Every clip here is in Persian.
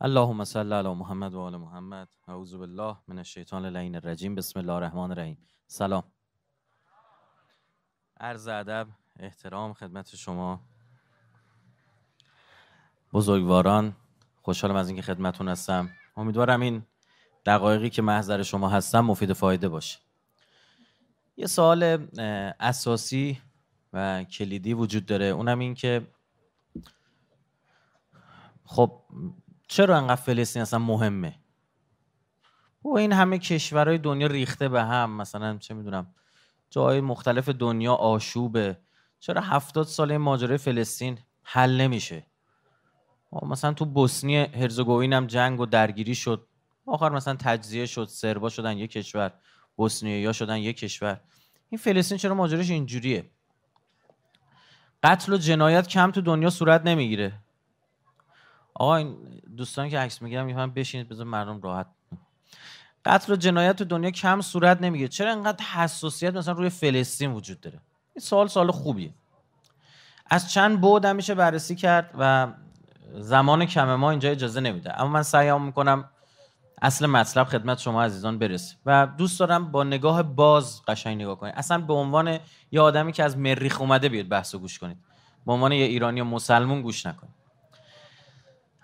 اللهم صل علی محمد و آل محمد اعوذ بالله من الشیطان اللعین الرجیم بسم الله الرحمن الرحیم سلام عرض ادب احترام خدمت شما بزرگواران خوشحالم از اینکه خدمتون هستم امیدوارم این دقایقی که محضر شما هستم مفید فایده باشه یه سوال اساسی و کلیدی وجود داره اونم این که خب چرا انقدر فلسطین اصلا مهمه و این همه کشورهای دنیا ریخته به هم مثلا چه میدونم جای مختلف دنیا آشوبه چرا هفتاد سال این ماجرای فلسطین حل نمیشه مثلا تو بوسنی هرزگوین هم جنگ و درگیری شد آخر مثلا تجزیه شد سربا شدن یک کشور بوسنیه شدن یک کشور این فلسطین چرا ماجراش اینجوریه قتل و جنایت کم تو دنیا صورت نمیگیره آقا این دوستان که عکس میگیرن میفهمن بشینید بذار مردم راحت قتل و جنایت تو دنیا کم صورت نمیگیره چرا انقدر حساسیت مثلا روی فلسطین وجود داره این سال سال خوبیه از چند بود هم میشه بررسی کرد و زمان کم ما اینجا اجازه نمیده اما من سعیم میکنم اصل مطلب خدمت شما عزیزان برسه و دوست دارم با نگاه باز قشنگ نگاه کنید اصلا به عنوان یه آدمی که از مریخ اومده بیاد بحث گوش کنید به عنوان یه ایرانی و مسلمون گوش نکنید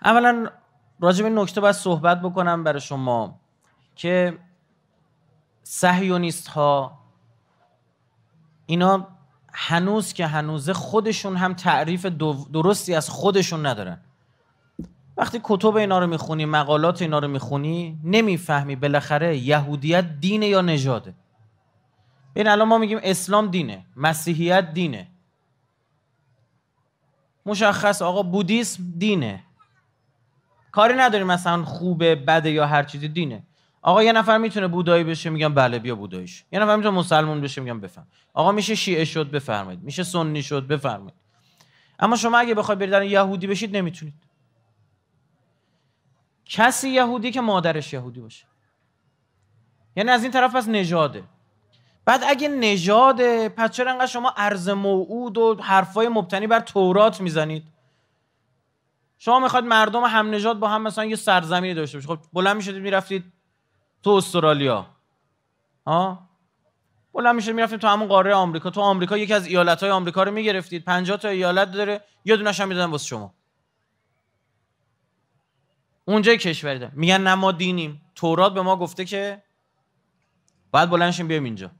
اولا راجع به نکته باید صحبت بکنم برای شما که سهیونیست ها اینا هنوز که هنوزه خودشون هم تعریف درستی از خودشون ندارن وقتی کتب اینا رو میخونی مقالات اینا رو میخونی نمیفهمی بالاخره یهودیت دینه یا نژاده بین الان ما میگیم اسلام دینه مسیحیت دینه مشخص آقا بودیسم دینه کاری نداریم مثلا خوبه بده یا هر چیزی دینه آقا یه نفر میتونه بودایی بشه میگم بله بیا بوداییش یه نفر میتونه مسلمون بشه میگم بفهم آقا میشه شیعه شد بفرمایید میشه سنی شد بفرمایید اما شما اگه بخواید برید یهودی بشید نمیتونید کسی یهودی که مادرش یهودی باشه یعنی از این طرف پس نژاده بعد اگه نژاده پس چرا انقدر شما عرض موعود و حرفای مبتنی بر تورات میزنید شما میخواد مردم هم نجات با هم مثلا یه سرزمینی داشته باشه خب بلند میشدید میرفتید تو استرالیا ها بلند میشد میرفتید تو همون قاره آمریکا تو آمریکا یکی از ایالت های آمریکا رو میگرفتید 50 تا ایالت داره یه دونش هم میدادن واسه شما اونجا کشوری میگن نه ما دینیم تورات به ما گفته که باید بلندشیم بیایم اینجا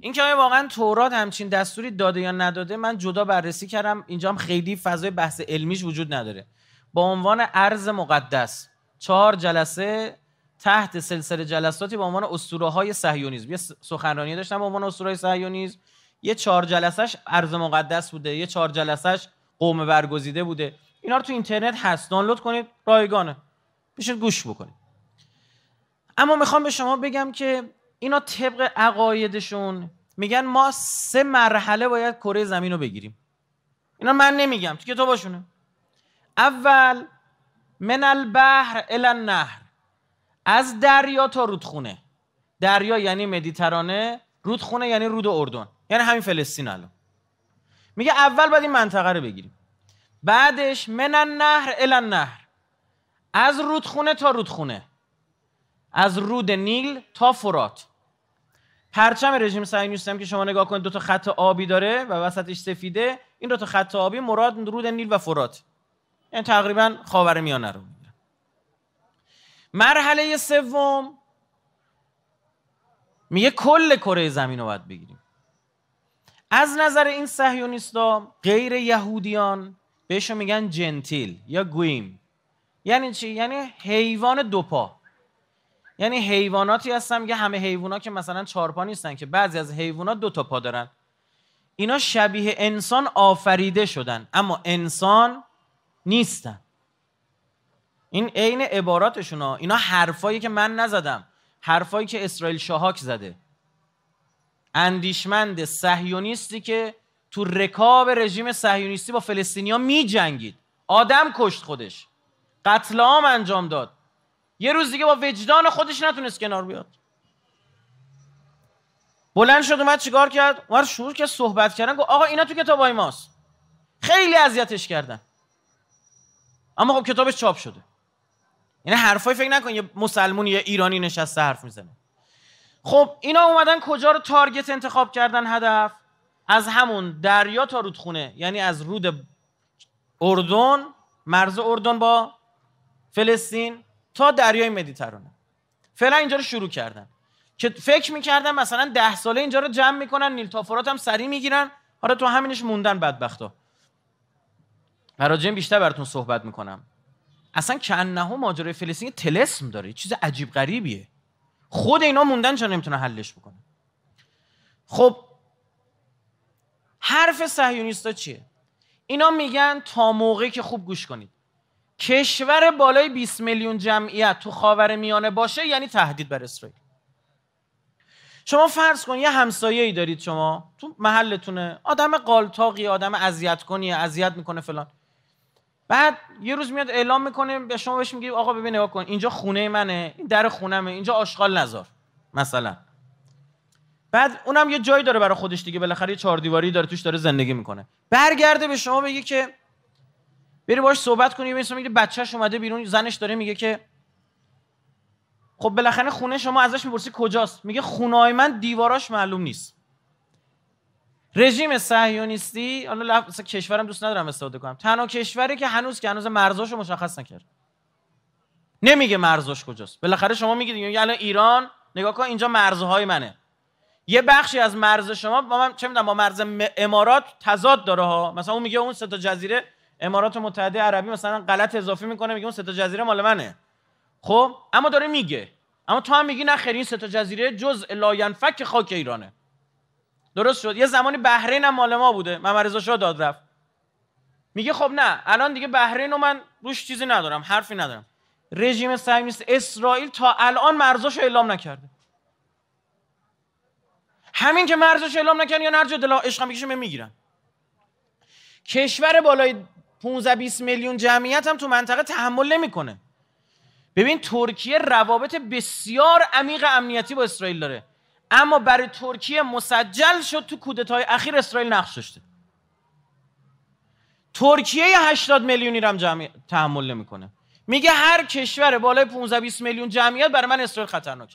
اینکه آیا واقعا تورات همچین دستوری داده یا نداده من جدا بررسی کردم اینجا خیلی فضای بحث علمیش وجود نداره با عنوان ارز مقدس چهار جلسه تحت سلسله جلساتی با عنوان اسطوره های صهیونیسم یه سخنرانی داشتم با عنوان اسطوره صهیونیسم یه چهار جلسش ارز مقدس بوده یه چهار جلسش قوم برگزیده بوده اینا رو تو اینترنت هست دانلود کنید رایگانه بشین گوش بکنید اما میخوام به شما بگم که اینا طبق عقایدشون میگن ما سه مرحله باید کره زمین رو بگیریم اینا من نمیگم تو کتاباشونه اول من البحر الی نهر از دریا تا رودخونه دریا یعنی مدیترانه رودخونه یعنی رود اردن یعنی همین فلسطین الان میگه اول باید این منطقه رو بگیریم بعدش من النهر الی النهر از رودخونه تا رودخونه از رود نیل تا فرات پرچم رژیم صهیونیستی هم که شما نگاه کنید دو تا خط آبی داره و وسطش سفیده این دو تا خط آبی مراد رود نیل و فرات یعنی تقریبا خاورمیانه رو میگه مرحله سوم میگه کل کره زمین رو باید بگیریم از نظر این صهیونیستا غیر یهودیان بهشون میگن جنتیل یا گویم یعنی چی یعنی حیوان پا یعنی حیواناتی هستن که همه حیونا که مثلا چهار پا نیستن که بعضی از حیوانات دو تا پا دارن اینا شبیه انسان آفریده شدن اما انسان نیستن این عین عباراتشون ها اینا حرفایی که من نزدم حرفایی که اسرائیل شاهاک زده اندیشمند صهیونیستی که تو رکاب رژیم سهیونیستی با فلسطینیا جنگید آدم کشت خودش قتل عام انجام داد یه روز دیگه با وجدان خودش نتونست کنار بیاد بلند شد اومد چیکار کرد اومد شروع که صحبت کردن گفت آقا اینا تو کتابای ماست خیلی اذیتش کردن اما خب کتابش چاپ شده یعنی حرفای فکر نکن یه مسلمون یه ایرانی نشسته حرف میزنه خب اینا اومدن کجا رو تارگت انتخاب کردن هدف از همون دریا تا رودخونه یعنی از رود اردن مرز اردن با فلسطین تا دریای مدیترانه فعلا اینجا رو شروع کردن که فکر میکردن مثلا ده ساله اینجا رو جمع میکنن نیلتافورات هم سری میگیرن حالا تو همینش موندن بدبختا مراجعین بیشتر براتون صحبت میکنم اصلا کنه ماجرای فلسطین تلسم داره چیز عجیب غریبیه خود اینا موندن چرا نمیتونه حلش بکنه خب حرف ها چیه اینا میگن تا موقعی که خوب گوش کنید کشور بالای 20 میلیون جمعیت تو خاور میانه باشه یعنی تهدید بر اسرائیل شما فرض کن یه همسایه ای دارید شما تو محلتونه آدم قالتاقی آدم اذیت کنی اذیت میکنه فلان بعد یه روز میاد اعلام میکنه به شما بهش میگی آقا ببین نگاه کن اینجا خونه منه این در خونمه اینجا آشغال نذار مثلا بعد اونم یه جایی داره برای خودش دیگه بالاخره یه چهار دیواری داره توش داره زندگی میکنه برگرده به شما بگه که بری باش صحبت کنی ببین میگه بچهش اومده بیرون زنش داره میگه که خب بالاخره خونه شما ازش میپرسی کجاست میگه خونای من دیواراش معلوم نیست رژیم صهیونیستی حالا لفظ کشورم دوست ندارم استفاده کنم تنها کشوری که هنوز که هنوز مرزاش مشخص نکرد نمیگه مرزاش کجاست بالاخره شما میگید یعنی الان ایران نگاه کن اینجا مرزهای منه یه بخشی از مرز شما با من چه میدونم با مرز امارات تضاد داره ها مثلا اون میگه اون سه تا جزیره امارات متحده عربی مثلا غلط اضافه میکنه میگه اون سه تا جزیره مال منه خب اما داره میگه اما تو هم میگی نه خیر این سه تا جزیره جز لاینفک خاک ایرانه درست شد یه زمانی بحرین هم مال ما بوده محمد شاه داد رفت میگه خب نه الان دیگه بحرین رو من روش چیزی ندارم حرفی ندارم رژیم صهیونیست اسرائیل تا الان مرزش اعلام نکرده همین که مرزش اعلام نکردن یا نرجو دلا میگیرن کشور بالای 15 20 میلیون جمعیت هم تو منطقه تحمل نمیکنه ببین ترکیه روابط بسیار عمیق امنیتی با اسرائیل داره اما برای ترکیه مسجل شد تو کودتای اخیر اسرائیل نقش داشته ترکیه 80 میلیونی رو هم تحمل نمیکنه میگه هر کشور بالای 15 20 میلیون جمعیت برای من اسرائیل خطرناک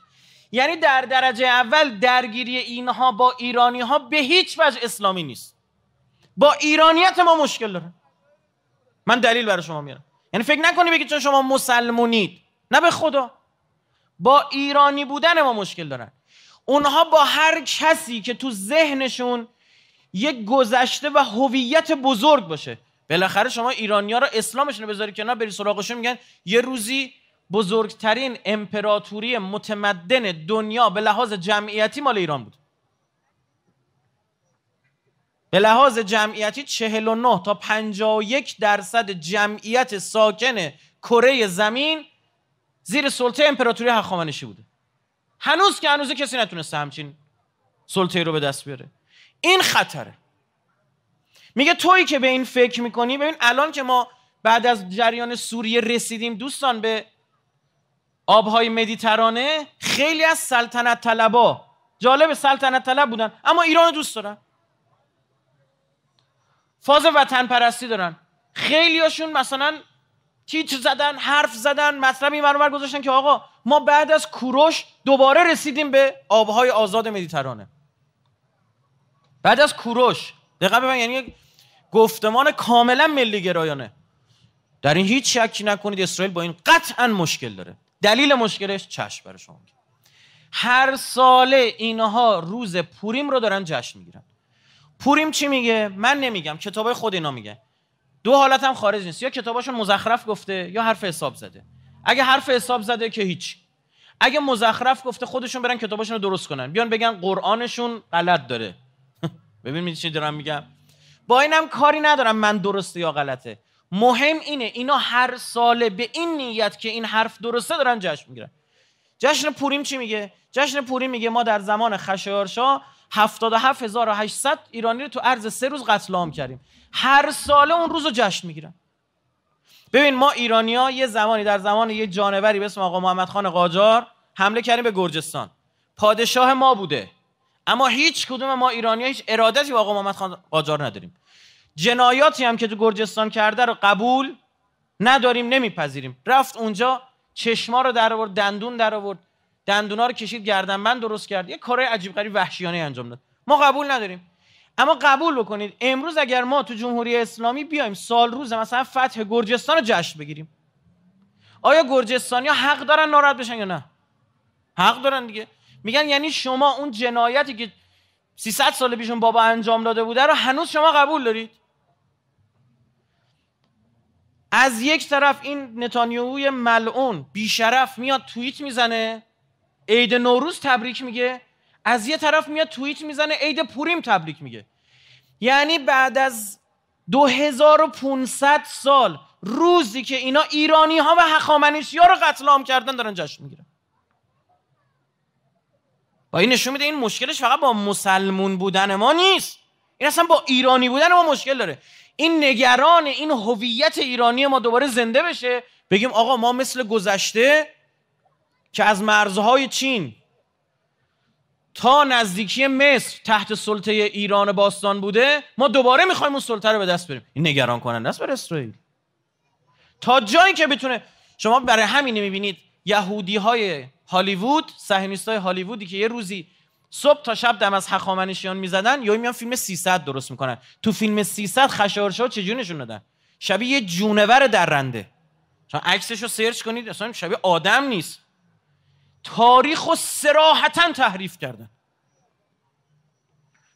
یعنی در درجه اول درگیری اینها با ایرانی ها به هیچ وجه اسلامی نیست با ایرانیت ما مشکل داره من دلیل برای شما میارم یعنی فکر نکنی بگی چون شما مسلمونید نه به خدا با ایرانی بودن ما مشکل دارن اونها با هر کسی که تو ذهنشون یک گذشته و هویت بزرگ باشه بالاخره شما ایرانیا را اسلامشون بذاری کنار بری سراغشون میگن یه روزی بزرگترین امپراتوری متمدن دنیا به لحاظ جمعیتی مال ایران بود به لحاظ جمعیتی 49 تا 51 درصد جمعیت ساکن کره زمین زیر سلطه امپراتوری هخامنشی بوده هنوز که هنوز کسی نتونسته همچین سلطه رو به دست بیاره این خطره میگه تویی که به این فکر میکنی ببین الان که ما بعد از جریان سوریه رسیدیم دوستان به آبهای مدیترانه خیلی از سلطنت طلبا جالب سلطنت طلب بودن اما ایران دوست دارن فاز وطن پرستی دارن خیلیاشون مثلا تیتر زدن حرف زدن مطلبی مرمر گذاشتن که آقا ما بعد از کوروش دوباره رسیدیم به آبهای آزاد مدیترانه بعد از کوروش دقیقا ببین یعنی گفتمان کاملا ملی گرایانه در این هیچ شکی نکنید اسرائیل با این قطعا مشکل داره دلیل مشکلش چشم برای شما هر ساله اینها روز پوریم رو دارن جشن میگیرن پوریم چی میگه من نمیگم کتابای خود اینا میگه دو حالت هم خارج نیست یا کتاباشون مزخرف گفته یا حرف حساب زده اگه حرف حساب زده که هیچ اگه مزخرف گفته خودشون برن کتاباشون رو درست کنن بیان بگن قرآنشون غلط داره ببین چی دارم میگم با اینم کاری ندارم من درسته یا غلطه مهم اینه اینا هر ساله به این نیت که این حرف درسته دارن جشن میگیرن جشن پوریم چی میگه جشن پوریم میگه ما در زمان خشایارشا 77800 ایرانی رو تو عرض سه روز قتل عام کردیم هر ساله اون روز رو جشن میگیرن ببین ما ایرانی ها یه زمانی در زمان یه جانوری به اسم آقا محمد خان قاجار حمله کردیم به گرجستان پادشاه ما بوده اما هیچ کدوم ما ایرانی ها هیچ ارادتی به آقا محمد خان قاجار نداریم جنایاتی هم که تو گرجستان کرده رو قبول نداریم نمیپذیریم رفت اونجا چشما رو در آورد دندون در آورد دندونا رو کشید من درست کرد یه کارای عجیب غریب وحشیانه انجام داد ما قبول نداریم اما قبول بکنید امروز اگر ما تو جمهوری اسلامی بیایم سال روز مثلا فتح گرجستان رو جشن بگیریم آیا گرجستانی حق دارن ناراحت بشن یا نه حق دارن دیگه میگن یعنی شما اون جنایتی که 300 سال پیشون بابا انجام داده بوده رو هنوز شما قبول دارید از یک طرف این نتانیاهوی ملعون بیشرف میاد توییت میزنه عید نوروز تبریک میگه از یه طرف میاد توییت میزنه عید پوریم تبریک میگه یعنی بعد از 2500 سال روزی که اینا ایرانی ها و هخامنشی ها رو قتل عام کردن دارن جشن میگیرن و این نشون میده این مشکلش فقط با مسلمون بودن ما نیست این اصلا با ایرانی بودن ما مشکل داره این نگران این هویت ایرانی ما دوباره زنده بشه بگیم آقا ما مثل گذشته که از مرزهای چین تا نزدیکی مصر تحت سلطه ایران باستان بوده ما دوباره میخوایم اون سلطه رو به دست بریم این نگران کننده است بر اسرائیل تا جایی که بتونه شما برای همین میبینید یهودی های هالیوود سهنیست های هالیوودی که یه روزی صبح تا شب دم از هخامنشیان میزدن یا میان فیلم 300 درست میکنن تو فیلم 300 چه جور نشون دادن شبیه یه جونور درنده شما عکسش رو سرچ کنید اصلا شبیه آدم نیست تاریخ و سراحتا تحریف کردن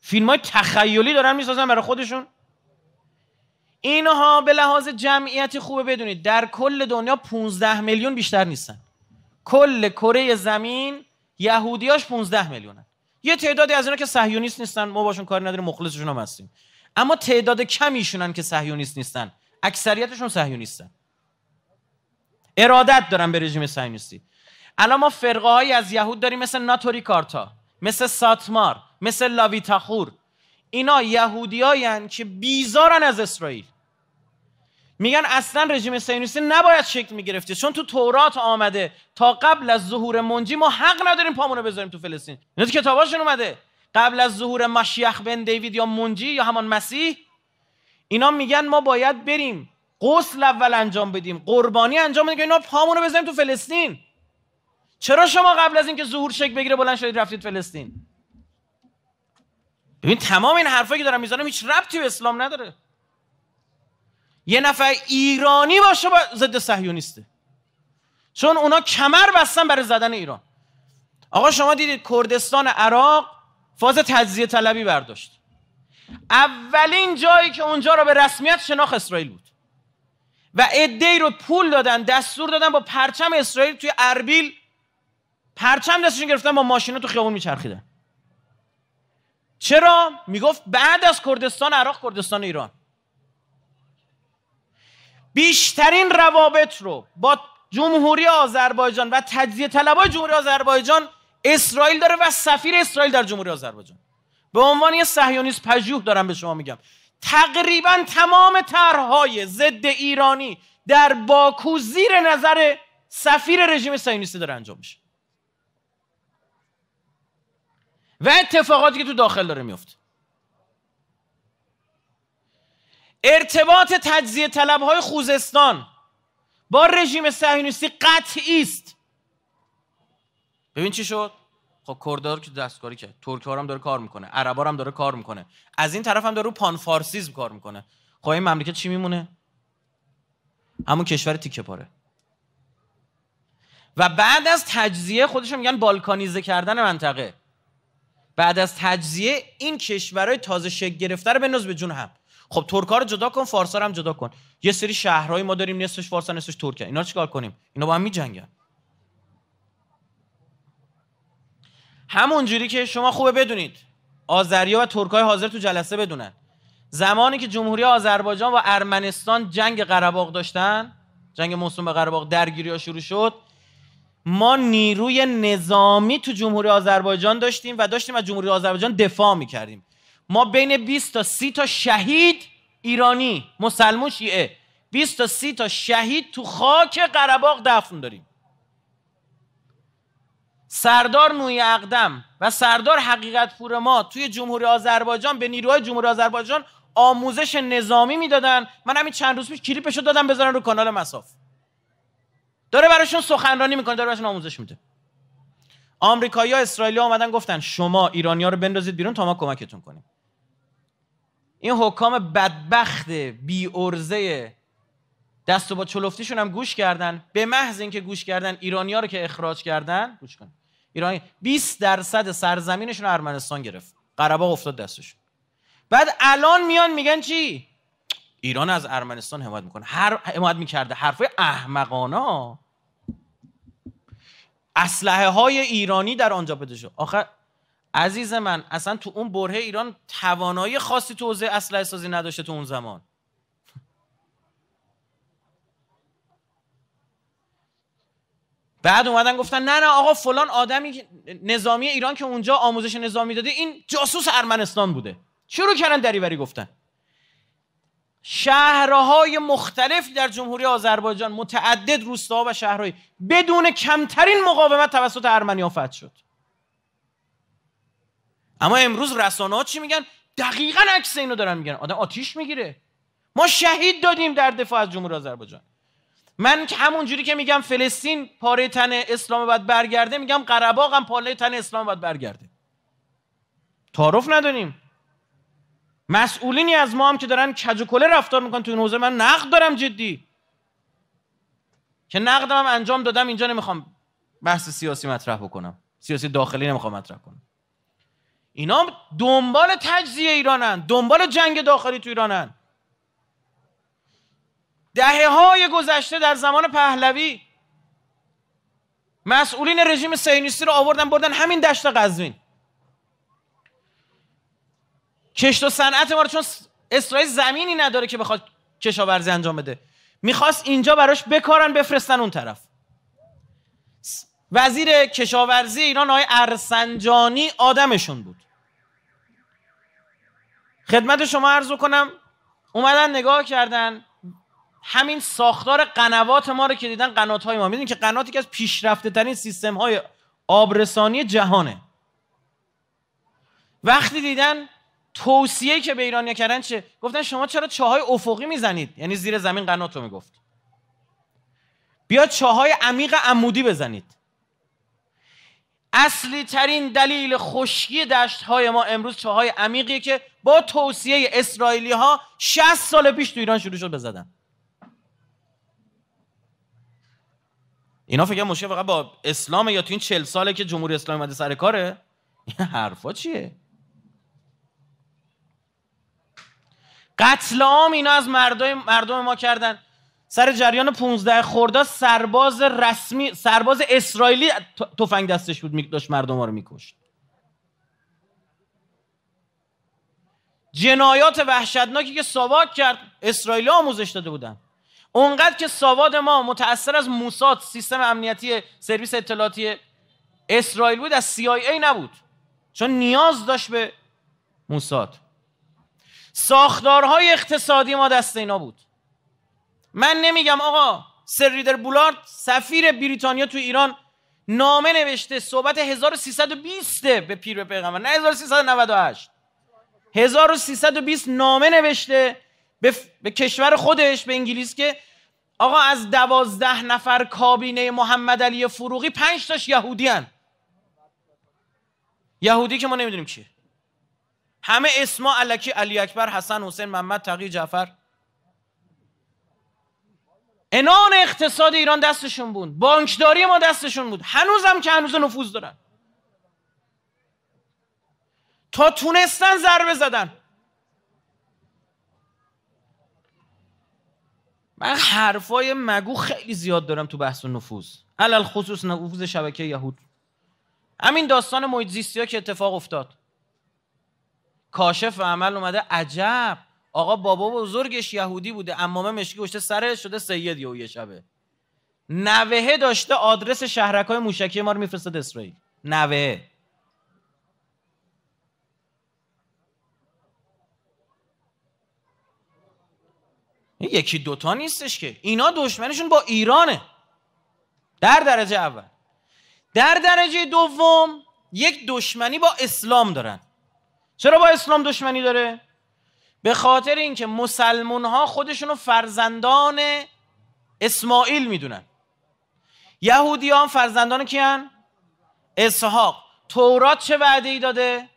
فیلم های تخیلی دارن میسازن برای خودشون اینها به لحاظ جمعیتی خوبه بدونید در کل دنیا 15 میلیون بیشتر نیستن کل کره زمین یهودیاش 15 میلیونن یه تعدادی از اینا که سهیونیست نیستن ما باشون کاری نداریم مخلصشون هم هستیم اما تعداد کمیشونن که سهیونیست نیستن اکثریتشون صهیونیستن ارادت دارن به رژیم صهیونیستی الان ما فرقه های از یهود داریم مثل ناتوری کارتا مثل ساتمار مثل لاویتاخور اینا یهودیاین که بیزارن از اسرائیل میگن اصلا رژیم سینوسی نباید شکل میگرفته چون تو تورات آمده تا قبل از ظهور منجی ما حق نداریم پامونو بذاریم تو فلسطین اینا تو کتاباشون اومده قبل از ظهور مشیخ بن دیوید یا منجی یا همان مسیح اینا میگن ما باید بریم قسل اول انجام بدیم قربانی انجام بدیم که اینا پامونو بذاریم تو فلسطین چرا شما قبل از اینکه ظهور شک بگیره بلند شدید رفتید فلسطین ببین تمام این حرفایی که دارم میزنم هیچ ربطی به اسلام نداره یه نفر ایرانی باشه با ضد صهیونیسته چون اونا کمر بستن برای زدن ایران آقا شما دیدید کردستان عراق فاز تجزیه طلبی برداشت اولین جایی که اونجا را به رسمیت شناخت اسرائیل بود و عدهای رو پول دادن دستور دادن با پرچم اسرائیل توی اربیل پرچم دستشون گرفتن با ماشینا تو خیابون میچرخیدن چرا میگفت بعد از کردستان عراق کردستان ایران بیشترین روابط رو با جمهوری آذربایجان و تجزیه طلبای جمهوری آذربایجان اسرائیل داره و سفیر اسرائیل در جمهوری آذربایجان به عنوان یه صهیونیست پژوه دارم به شما میگم تقریبا تمام طرحهای ضد ایرانی در باکو زیر نظر سفیر رژیم صهیونیستی داره انجام میشه و اتفاقاتی که تو داخل داره میفته ارتباط تجزیه طلب های خوزستان با رژیم صهیونیستی قطعی است ببین چی شد خب کردار که دستکاری کرد ترک هم داره کار میکنه عربا هم داره کار میکنه از این طرف هم داره رو پان کار میکنه خب این مملکت چی میمونه همون کشور تیکه پاره و بعد از تجزیه خودشون میگن بالکانیزه کردن منطقه بعد از تجزیه این کشورهای تازه شکل گرفته رو بنداز به جون هم خب ترکا رو جدا کن فارسا رو هم جدا کن یه سری شهرهای ما داریم نصفش فارسا نصفش ترکیه اینا رو چیکار کنیم اینا با هم میجنگن همونجوری که شما خوبه بدونید آذریا و ترکای حاضر تو جلسه بدونن زمانی که جمهوری آذربایجان و ارمنستان جنگ قره داشتن جنگ موسوم به قره درگیری شروع شد ما نیروی نظامی تو جمهوری آذربایجان داشتیم و داشتیم از جمهوری آذربایجان دفاع میکردیم ما بین 20 تا 30 تا شهید ایرانی مسلمون شیعه 20 تا 30 تا شهید تو خاک قرباق دفن داریم سردار نوی اقدم و سردار حقیقت پور ما توی جمهوری آذربایجان به نیروهای جمهوری آذربایجان آموزش نظامی میدادن من همین چند روز پیش کلیپشو دادم بذارن رو کانال مساف داره براشون سخنرانی میکنه داره براشون آموزش میده آمریکایی‌ها ها اومدن گفتن شما ها رو بندازید بیرون تا ما کمکتون کنیم این حکام بدبخت بی ارزه دست و با چلفتیشون هم گوش کردن به محض اینکه گوش کردن ها رو که اخراج کردن گوش کن ایرانی 20 درصد سرزمینشون ارمنستان گرفت قره افتاد دستشون بعد الان میان میگن چی ایران از ارمنستان حمایت میکنه هر حمایت میکرده حرفای احمقانه اسلحه های ایرانی در آنجا بده شد آخر عزیز من اصلا تو اون بره ایران توانایی خاصی تو حوزه اسلحه سازی نداشته تو اون زمان بعد اومدن گفتن نه نه آقا فلان آدمی نظامی ایران که اونجا آموزش نظامی داده این جاسوس ارمنستان بوده شروع کردن دریوری گفتن شهرهای مختلف در جمهوری آذربایجان متعدد روستاها و شهرهای بدون کمترین مقاومت توسط ارمنی فتح شد اما امروز رسانه ها چی میگن دقیقا عکس اینو دارن میگن آدم آتیش میگیره ما شهید دادیم در دفاع از جمهوری آذربایجان من که همون جوری که میگم فلسطین پاره تن اسلام باید برگرده میگم قره هم پاره تن اسلام باید برگرده تعارف نداریم مسئولینی از ما هم که دارن کج و رفتار میکنن تو این حوزه من نقد دارم جدی که نقدم هم انجام دادم اینجا نمیخوام بحث سیاسی مطرح بکنم سیاسی داخلی نمیخوام مطرح کنم اینا دنبال تجزیه ایرانن دنبال جنگ داخلی تو ایرانن دهه های گذشته در زمان پهلوی مسئولین رژیم سینیستی رو آوردن بردن همین دشت قزوین کشت و صنعت ما رو چون اسرائیل زمینی نداره که بخواد کشاورزی انجام بده میخواست اینجا براش بکارن بفرستن اون طرف وزیر کشاورزی ایران آقای ارسنجانی آدمشون بود خدمت شما عرض کنم اومدن نگاه کردن همین ساختار قنوات ما رو که دیدن قنات های ما میدین که قناتی که از پیشرفته ترین سیستم های آبرسانی جهانه وقتی دیدن توصیه که به ایرانیا کردن چه گفتن شما چرا چاهای افقی میزنید یعنی زیر زمین رو میگفت بیا چاهای عمیق عمودی بزنید اصلی ترین دلیل خشکی دشت های ما امروز چاهای عمیقیه که با توصیه اسرائیلی ها 60 سال پیش تو ایران شروع شد بزدن اینا فکر مشکل فقط با اسلام یا تو این 40 ساله که جمهوری اسلامی اومده سر کاره این حرفا چیه قتل عام اینا از مردم, مردم ما کردن سر جریان 15 خورده سرباز رسمی سرباز اسرائیلی تفنگ دستش بود داشت مردم ها رو میکشت جنایات وحشتناکی که ساواک کرد اسرائیل آموزش داده بودن اونقدر که ساواد ما متأثر از موساد سیستم امنیتی سرویس اطلاعاتی اسرائیل بود از CIA نبود چون نیاز داشت به موساد ساختارهای اقتصادی ما دست اینا بود من نمیگم آقا سر ریدر بولارد سفیر بریتانیا تو ایران نامه نوشته صحبت 1320 به پیر پیغمبر نه 1398 1320 نامه نوشته به, کشور خودش به انگلیس که آقا از دوازده نفر کابینه محمد علی فروغی پنج تاش یهودی هن. یهودی که ما نمیدونیم چیه همه اسما علکی علی اکبر حسن حسین محمد تقی جعفر انان اقتصاد ایران دستشون بود بانکداری ما دستشون بود هنوزم که هنوز نفوذ دارن تا تونستن ضربه زدن من حرفای مگو خیلی زیاد دارم تو بحث نفوذ علل خصوص نفوذ شبکه یهود همین داستان محیط که اتفاق افتاد کاشف عمل اومده عجب آقا بابا بزرگش یهودی بوده امامه مشکی گوشته سره شده سید یهو یه شبه نوهه داشته آدرس شهرکای موشکی ما رو میفرستد اسرائیل نوهه یکی دوتا نیستش که اینا دشمنشون با ایرانه در درجه اول در درجه دوم یک دشمنی با اسلام دارن چرا با اسلام دشمنی داره به خاطر اینکه مسلمون ها خودشون رو فرزندان اسماعیل میدونن یهودیان فرزندان کیان اسحاق تورات چه وعده ای داده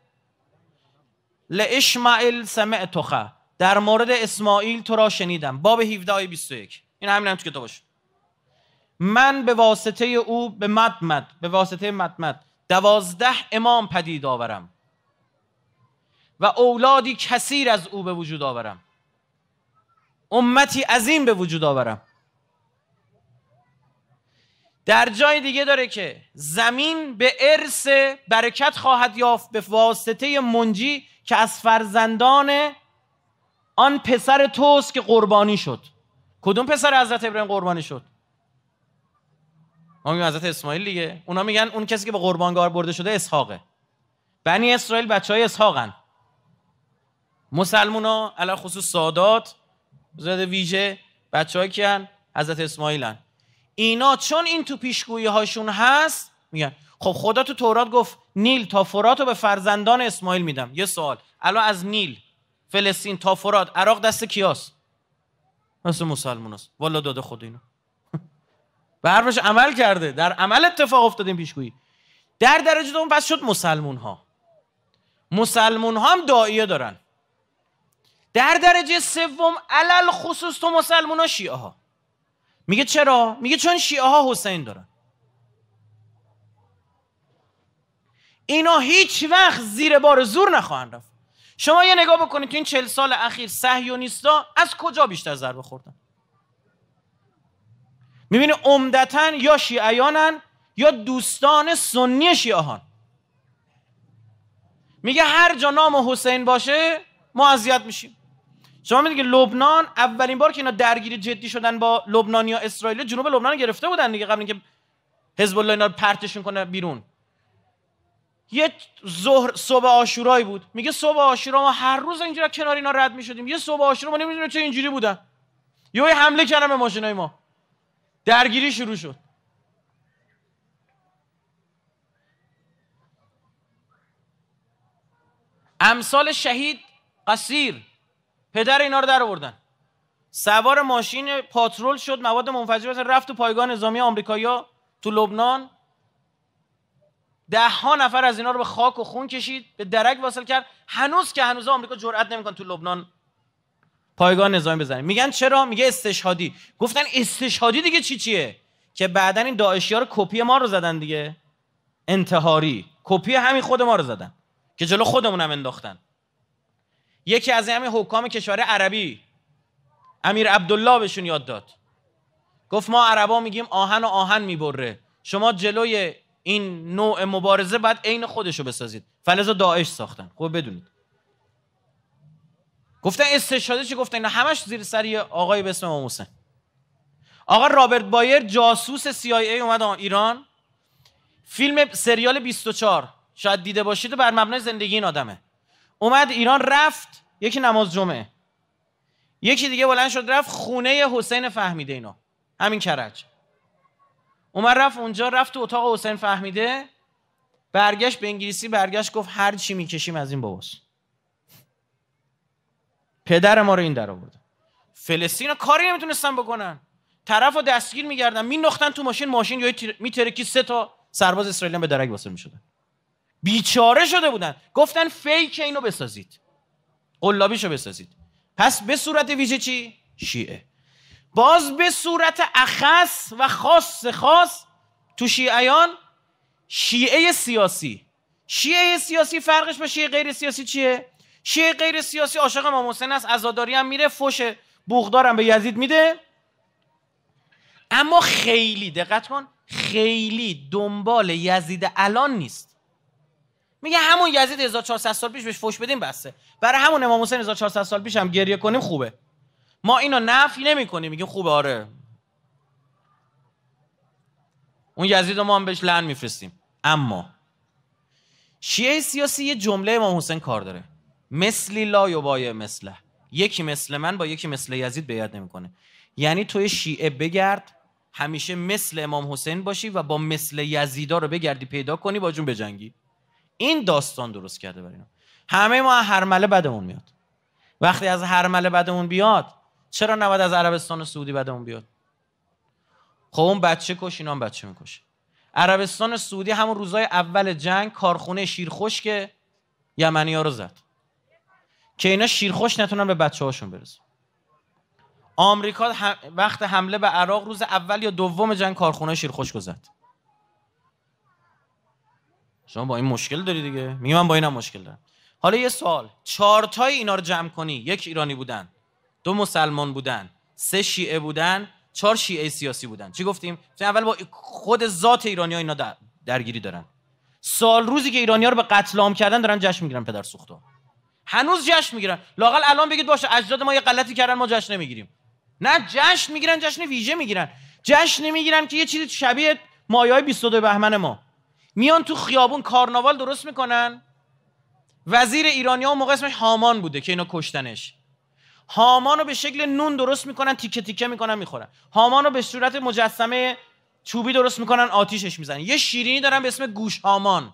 لاشمعیل سمعتخه در مورد اسماعیل تو را شنیدم باب 17 آیه 21 این همین هم تو کتابش من به واسطه او به مدمد به واسطه مدمد دوازده امام پدید آورم و اولادی کثیر از او به وجود آورم امتی عظیم به وجود آورم در جای دیگه داره که زمین به ارث برکت خواهد یافت به واسطه منجی که از فرزندان آن پسر توست که قربانی شد کدوم پسر حضرت ابراهیم قربانی شد ما میگم حضرت اسماعیل دیگه اونا میگن اون کسی که به قربانگار برده شده اسحاقه بنی اسرائیل بچه های اسحاقن مسلمونا علاوه خصوص سادات زده ویژه بچه های کیان حضرت اسماعیلن اینا چون این تو پیشگویی هاشون هست میگن خب خدا تو تورات گفت نیل تا فرات رو به فرزندان اسماعیل میدم یه سوال الان از نیل فلسطین تا فرات عراق دست کیاست دست مسلمون است والا داده خود اینو به عمل کرده در عمل اتفاق افتاد این پیشگویی در درجه دوم پس شد مسلمون ها مسلمون ها هم دارن در درجه سوم علل خصوص تو مسلمان ها شیعه ها میگه چرا؟ میگه چون شیعه ها حسین دارن اینا هیچ وقت زیر بار زور نخواهند رفت شما یه نگاه بکنید تو این چل سال اخیر سهیونیستا از کجا بیشتر ضربه خوردن میبینید عمدتا یا شیعیانن یا دوستان سنی شیعهان میگه هر جا نام حسین باشه ما اذیت میشیم شما میدونید که لبنان اولین بار که اینا درگیری جدی شدن با لبنانی یا اسرائیل جنوب لبنان رو گرفته بودن دیگه قبل اینکه حزب الله اینا رو پرتشون کنه بیرون یه ظهر صبح آشورایی بود میگه صبح آشورا ما هر روز اینجوری کنار اینا رد میشدیم یه صبح آشورا ما نمیدونیم چه اینجوری بودن یه حمله کردن به ماشینای ما درگیری شروع شد امثال شهید قصیر پدر اینا رو در آوردن سوار ماشین پاترول شد مواد منفجر رفت تو پایگاه نظامی آمریکایا تو لبنان ده ها نفر از اینا رو به خاک و خون کشید به درک واصل کرد هنوز که هنوز آمریکا جرئت نمیکنه تو لبنان پایگاه نظامی بزنه میگن چرا میگه استشهادی گفتن استشهادی دیگه چی چیه که بعدا این داعشی رو کپی ما رو زدن دیگه انتحاری کپی همین خود ما رو زدن که جلو خودمون هم انداختن یکی از همین حکام کشور عربی امیر عبدالله بهشون یاد داد گفت ما عربا میگیم آهن و آهن میبره شما جلوی این نوع مبارزه باید عین خودشو بسازید فلزا داعش ساختن خب بدونید گفتن استشاده چی گفتن اینا همش زیر سری آقای به اسم امام آقا رابرت بایر جاسوس CIA اومد ایران فیلم سریال 24 شاید دیده باشید و بر مبنای زندگی این آدمه اومد ایران رفت یکی نماز جمعه یکی دیگه بلند شد رفت خونه حسین فهمیده اینا همین کرج اومد رفت اونجا رفت تو اتاق حسین فهمیده برگشت به انگلیسی برگشت گفت هر چی میکشیم از این باباس پدر ما رو این در آورد فلسطین کاری نمیتونستن بکنن طرف رو دستگیر میگردن مینختن تو ماشین ماشین یا میترکی سه تا سرباز اسرائیل به درک واسه میشدن بیچاره شده بودن گفتن فیک اینو بسازید قلابیشو بسازید پس به صورت ویژه چی؟ شیعه باز به صورت اخص و خاص خاص تو شیعیان شیعه سیاسی شیعه سیاسی فرقش با شیعه غیر سیاسی چیه؟ شیعه غیر سیاسی عاشق امام حسین است عزاداری هم میره فوش بوغدارم به یزید میده اما خیلی دقت کن خیلی دنبال یزید الان نیست میگه همون یزید 1400 سال پیش بهش فوش بدیم بسه برای همون امام حسین 1400 سال پیش هم گریه کنیم خوبه ما اینو نفی نمی کنیم میگیم خوبه آره اون یزید ما هم بهش لعن میفرستیم اما شیعه سیاسی یه جمله امام حسین کار داره مثلی لا بای مثله یکی مثل من با یکی مثل یزید بیعت نمیکنه یعنی توی شیعه بگرد همیشه مثل امام حسین باشی و با مثل یزیدا رو بگردی پیدا کنی با جون بجنگی این داستان درست کرده برای اینا همه ما هرمله بدمون میاد وقتی از هرمله بدمون بیاد چرا نباید از عربستان سعودی بدمون بیاد خب اون بچه کش اینا هم بچه میکشه عربستان سعودی همون روزای اول جنگ کارخونه شیرخوش که یمنی ها رو زد که اینا شیرخوش نتونن به بچه هاشون برسن آمریکا وقت حمله به عراق روز اول یا دوم جنگ کارخونه شیرخوش گذاشت شما با این مشکل داری دیگه میگم من با اینم مشکل دارم حالا یه سوال چهار تای اینا رو جمع کنی یک ایرانی بودن دو مسلمان بودن سه شیعه بودن چهار شیعه سیاسی بودن چی گفتیم اول با خود ذات ایرانی ها اینا درگیری دارن سال روزی که ایرانی ها رو به قتل عام کردن دارن جشن میگیرن پدر سوخته هنوز جشن میگیرن لاقل الان بگید باشه اجداد ما یه غلطی کردن ما جشن نمیگیریم نه جشن میگیرن جشن ویژه میگیرن جشن نمیگیرن که یه چیزی شبیه مایای 22 بهمن ما میان تو خیابون کارناوال درست میکنن وزیر ایرانی ها موقع اسمش هامان بوده که اینو کشتنش هامان رو به شکل نون درست میکنن تیکه تیکه میکنن میخورن هامان رو به صورت مجسمه چوبی درست میکنن آتیشش میزنن یه شیرینی دارن به اسم گوش هامان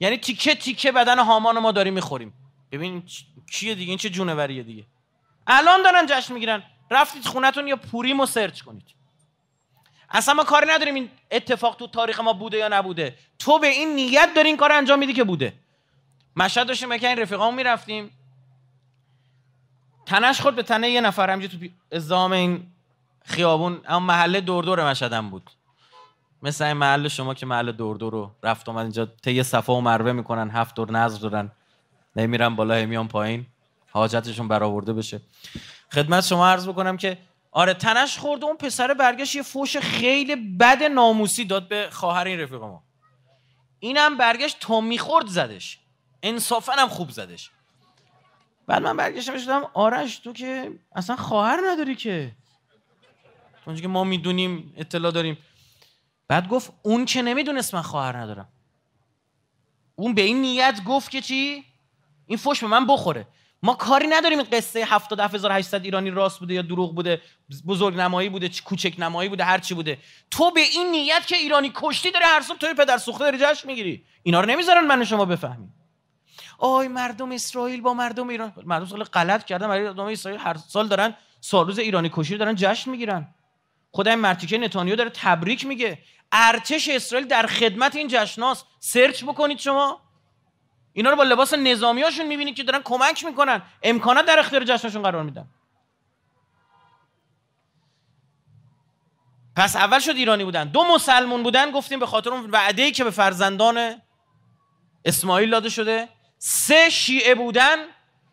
یعنی تیکه تیکه بدن هامان رو ما داریم میخوریم ببین چیه دیگه این چه جونوریه دیگه الان دارن جشن میگیرن رفتید خونتون یا پوری و سرچ کنید اصلا ما کاری نداریم این اتفاق تو تاریخ ما بوده یا نبوده تو به این نیت داری این کار انجام میدی که بوده مشهد داشتیم که این رفیقامو میرفتیم تنش خود به تنه یه نفر همجه تو ازدهام این خیابون اما محله دور دور مشهدم بود مثل این محل شما که محل دور رو رفت آمد اینجا تیه صفا و مروه میکنن هفت دور نظر دارن نمیرن بالا همیان پایین حاجتشون برآورده بشه خدمت شما عرض بکنم که آره تنش خورد اون پسر برگشت یه فوش خیلی بد ناموسی داد به خواهر این رفیق ما اینم برگشت تا میخورد زدش انصافا هم خوب زدش بعد من برگشتم شدم آرش تو که اصلا خواهر نداری که اونجا که ما میدونیم اطلاع داریم بعد گفت اون که نمیدونست من خواهر ندارم اون به این نیت گفت که چی این فوش به من بخوره ما کاری نداریم این قصه 77800 ایرانی راست بوده یا دروغ بوده بزرگ نمایی بوده کوچک نمایی بوده هر چی بوده تو به این نیت که ایرانی کشتی داره هر توی پدر سوخته داری جشن میگیری اینا رو نمیذارن من شما بفهمیم آی مردم اسرائیل با مردم ایران مردم سال غلط کردن مردم اسرائیل هر سال دارن سالروز ایرانی کشی دارن جشن میگیرن خدای مرتیکه نتانیاهو داره تبریک میگه ارتش اسرائیل در خدمت این جشناست سرچ بکنید شما اینا رو با لباس نظامیاشون میبینید که دارن کمک میکنن امکانات در اختیار جشنشون قرار میدن پس اول شد ایرانی بودن دو مسلمون بودن گفتیم به خاطر اون وعده‌ای که به فرزندان اسماعیل داده شده سه شیعه بودن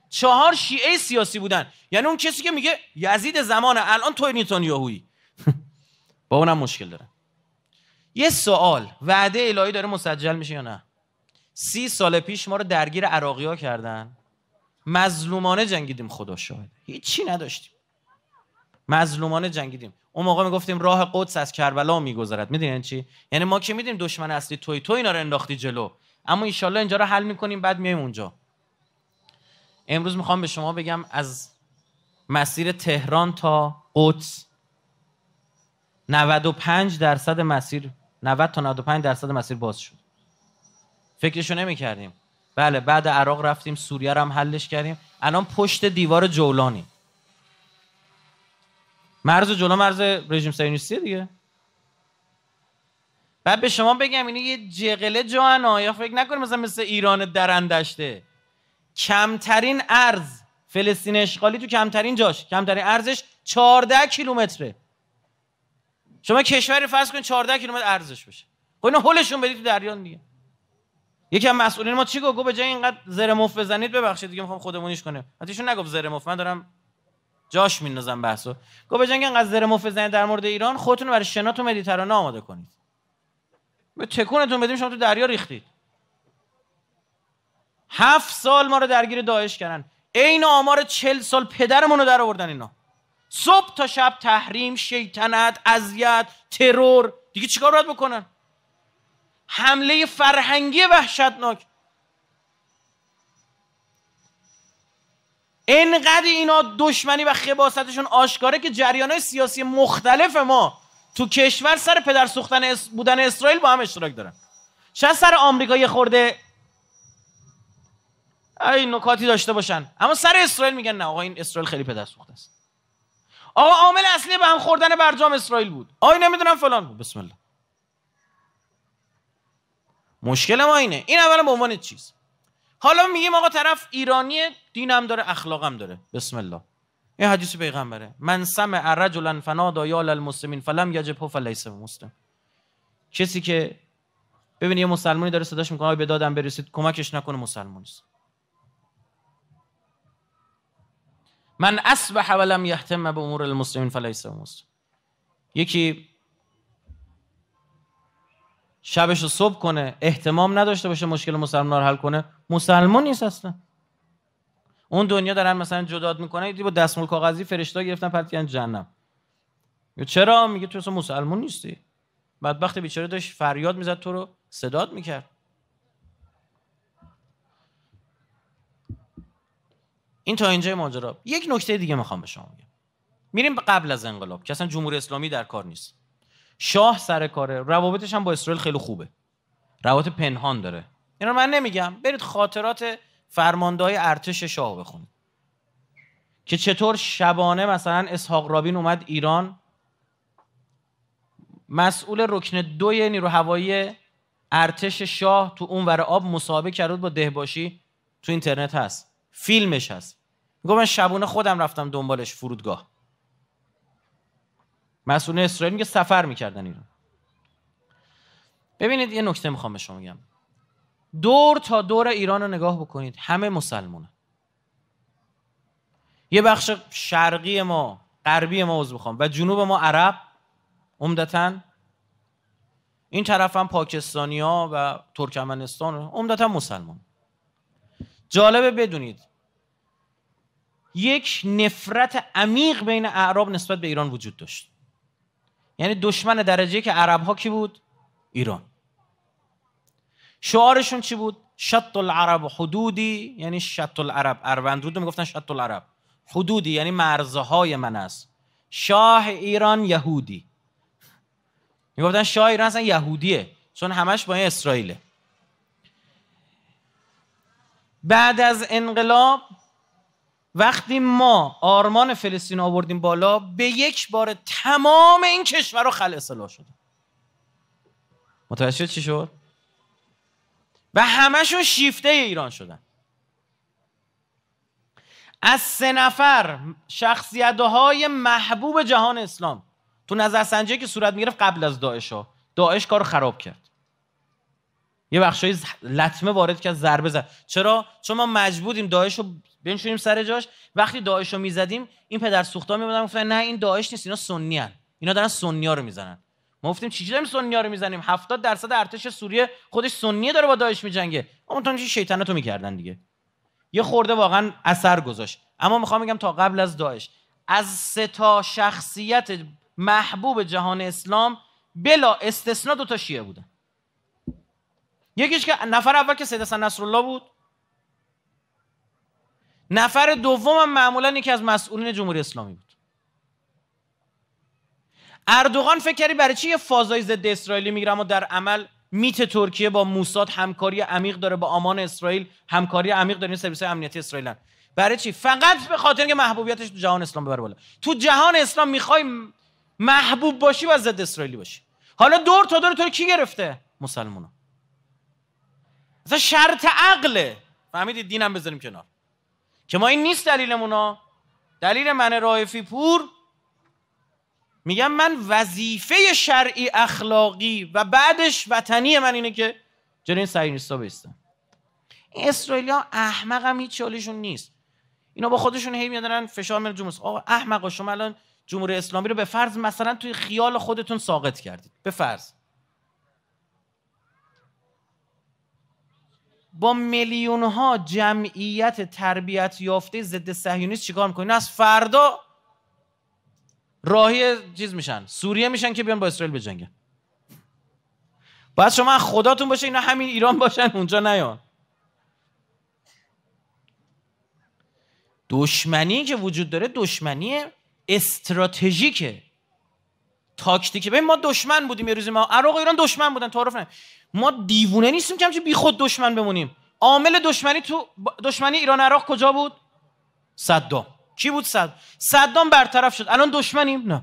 چهار شیعه سیاسی بودن یعنی اون کسی که میگه یزید زمانه الان توی یهوی با اونم مشکل داره یه سوال وعده الهی داره مسجل میشه یا نه سی سال پیش ما رو درگیر عراقی ها کردن مظلومانه جنگیدیم خدا شاهد هیچی نداشتیم مظلومانه جنگیدیم اون موقع میگفتیم راه قدس از کربلا میگذرد میدونین یعنی چی یعنی ما که میدیم دشمن اصلی توی تو اینا رو انداختی جلو اما انشالله اینجا رو حل میکنیم بعد میایم اونجا امروز میخوام به شما بگم از مسیر تهران تا قدس 95 درصد مسیر 90 تا 95 درصد مسیر باز شد فکرشو نمیکردیم بله بعد عراق رفتیم سوریه رو هم حلش کردیم الان پشت دیوار جولانی مرز جولان مرز رژیم سیونیستی دیگه بعد به شما بگم اینه یه جغله جوانا یا فکر نکنیم مثلا مثل ایران درندشته کمترین ارز فلسطین اشغالی تو کمترین جاش کمترین ارزش 14 کیلومتره شما کشوری فرض کن 14 کیلومتر ارزش بشه خب اینو هولشون بدید تو دریان دیگه یکی از مسئولین ما چی گفت گفت به جای اینقدر زره مف بزنید ببخشید دیگه میخوام خودمونیش کنه حتیشون نگفت زره مف من دارم جاش میندازم بحثو گفت به جای اینقدر زره مف بزنید در مورد ایران خودتون برای شنا تو مدیترانه آماده کنید به تکونتون بدیم شما تو دریا ریختید هفت سال ما رو درگیر داعش کردن عین آمار چل سال پدرمون رو در آوردن اینا صبح تا شب تحریم شیطنت اذیت ترور دیگه چیکار باید بکنن حمله فرهنگی وحشتناک انقدر اینا دشمنی و خباستشون آشکاره که جریان سیاسی مختلف ما تو کشور سر پدر سوختن بودن اسرائیل با هم اشتراک دارن شاید سر آمریکا یه خورده ای نکاتی داشته باشن اما سر اسرائیل میگن نه آقا این اسرائیل خیلی پدر سوخته است آقا عامل اصلی به هم خوردن برجام اسرائیل بود آی نمیدونم فلان بود بسم الله مشکل ما اینه این اولا به عنوان چیز حالا میگیم آقا طرف ایرانی دینم داره اخلاقم داره بسم الله این حدیث پیغمبره من سمع رجلا فنا یا المسلمین فلم یجبه فلیس مسلم کسی که ببینی یه مسلمانی داره صداش میکنه به برسید کمکش نکنه نیست من اصبح ولم یهتم به امور المسلمین فلیس مسلم یکی شبش رو صبح کنه احتمام نداشته باشه مشکل مسلمان رو حل کنه مسلمان نیست اصلا اون دنیا دارن مثلا جداد میکنه، یه با دستمال کاغذی فرشته گرفتن کردن جهنم چرا میگه تو اصلا مسلمان نیستی بدبخت بیچاره داشت فریاد میزد تو رو صداد میکرد این تا اینجا ماجرا یک نکته دیگه میخوام به شما بگم میریم قبل از انقلاب که اصلا جمهوری اسلامی در کار نیست شاه سر کاره روابطش هم با اسرائیل خیلی خوبه روابط پنهان داره اینا من نمیگم برید خاطرات فرماندهای ارتش شاه بخونید که چطور شبانه مثلا اسحاق رابین اومد ایران مسئول رکن دوی یعنی نیرو هوایی ارتش شاه تو اون ور آب مصاحبه کرد با دهباشی تو اینترنت هست فیلمش هست گفت من شبونه خودم رفتم دنبالش فرودگاه مسئول اسرائیل میگه سفر میکردن ایران ببینید یه نکته میخوام به شما بگم دور تا دور ایران رو نگاه بکنید همه مسلمانن یه بخش شرقی ما غربی ما عضو بخوام و جنوب ما عرب عمدتا این طرف هم پاکستانی ها و ترکمنستان عمدتا مسلمان جالبه بدونید یک نفرت عمیق بین اعراب نسبت به ایران وجود داشت یعنی دشمن درجه که عرب ها کی بود ایران شعارشون چی بود شط العرب حدودی یعنی شط العرب اروند رود میگفتن شط العرب حدودی یعنی مرزهای من است شاه ایران یهودی میگفتن شاه ایران اصلا یهودیه چون همش با اسرائیله بعد از انقلاب وقتی ما آرمان فلسطین آوردیم بالا به یک بار تمام این کشور رو خل اصلاح شد متوجه چی شد؟ و همشون شیفته ایران شدن از سه نفر شخصیت های محبوب جهان اسلام تو سنجی که صورت میگرفت قبل از داعش ها داعش کار خراب کرد یه بخشای لطمه وارد که ضربه زد چرا چون ما مجبوریم داعش رو بنشونیم سر جاش وقتی داعش رو میزدیم این پدر سوختا میبودن گفتن نه این داعش نیست اینا سنی اینا دارن سنیا رو میزنن ما گفتیم چی داریم سنیا رو میزنیم 70 درصد ارتش سوریه خودش سنیه داره با داعش میجنگه چی شیطنتو میکردن دیگه یه خورده واقعا اثر گذاشت اما میخوام بگم تا قبل از داعش از سه تا شخصیت محبوب جهان اسلام بلا استثنا دو تا شیعه بودن یکیش که نفر اول که سید حسن نصرالله بود نفر دوم هم معمولا یکی از مسئولین جمهوری اسلامی بود اردوغان فکر کردی برای چی یه فازای ضد اسرائیلی میگیره اما در عمل میت ترکیه با موساد همکاری عمیق داره با آمان اسرائیل همکاری عمیق داره این سرویس امنیتی اسرائیلن برای چی فقط به خاطر اینکه محبوبیتش تو جهان اسلام ببره بالا تو جهان اسلام میخوای محبوب باشی و ضد اسرائیلی باشی حالا دور تا دور تو کی گرفته مسلمانان اصلا شرط عقله فهمیدید دینم بذاریم کنار که ما این نیست دلیلمونا، دلیل من رایفی پور میگم من وظیفه شرعی اخلاقی و بعدش وطنی من اینه که جلوی این نیستا بیستم این احمق هم هیچ نیست اینا با خودشون هی میادنن فشار میارن جمهوری آقا احمق شما الان جمهوری اسلامی رو به فرض مثلا توی خیال خودتون ساقط کردید به فرض با میلیون ها جمعیت تربیت یافته ضد صهیونیست چیکار میکنین از فردا راهی چیز میشن سوریه میشن که بیان با اسرائیل بجنگن باید شما خداتون باشه اینا همین ایران باشن اونجا نیان دشمنی که وجود داره دشمنی استراتژیکه تاکتیکی ببین ما دشمن بودیم یه روزی ما عراق و ایران دشمن بودن تعارف نه ما دیوونه نیستیم که همچین بیخود دشمن بمونیم عامل دشمنی تو دشمنی ایران عراق کجا بود صدام کی بود صد صدام برطرف شد الان دشمنیم نه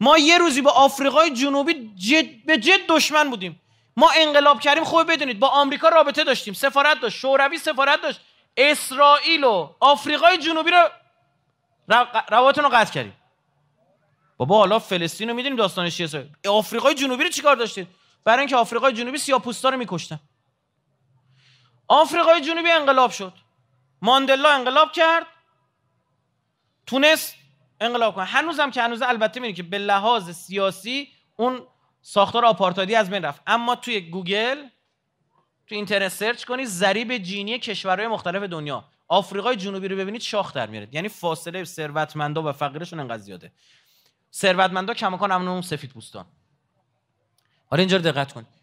ما یه روزی با آفریقای جنوبی جد به جد دشمن بودیم ما انقلاب کردیم خوب بدونید با آمریکا رابطه داشتیم سفارت داشت شوروی سفارت داشت اسرائیل و آفریقای جنوبی رو روابطمون رو قطع کردیم بابا حالا فلسطین رو میدونیم داستانش چیه آفریقای جنوبی رو چیکار داشتید برای اینکه آفریقای جنوبی سیاپوستا رو میکشتن آفریقای جنوبی انقلاب شد ماندلا انقلاب کرد تونس انقلاب کنه. هنوزم که هنوز البته میدونی که به لحاظ سیاسی اون ساختار آپارتایدی از بین رفت اما توی گوگل تو اینترنت سرچ کنی ضریب جینی کشورهای مختلف دنیا آفریقای جنوبی رو ببینید شاخ در یعنی فاصله ثروتمندا و فقیرشون انقدر زیاده ثروتمندا کماکان همون اون سفید پوستان. حالا اینجا رو دقت کنید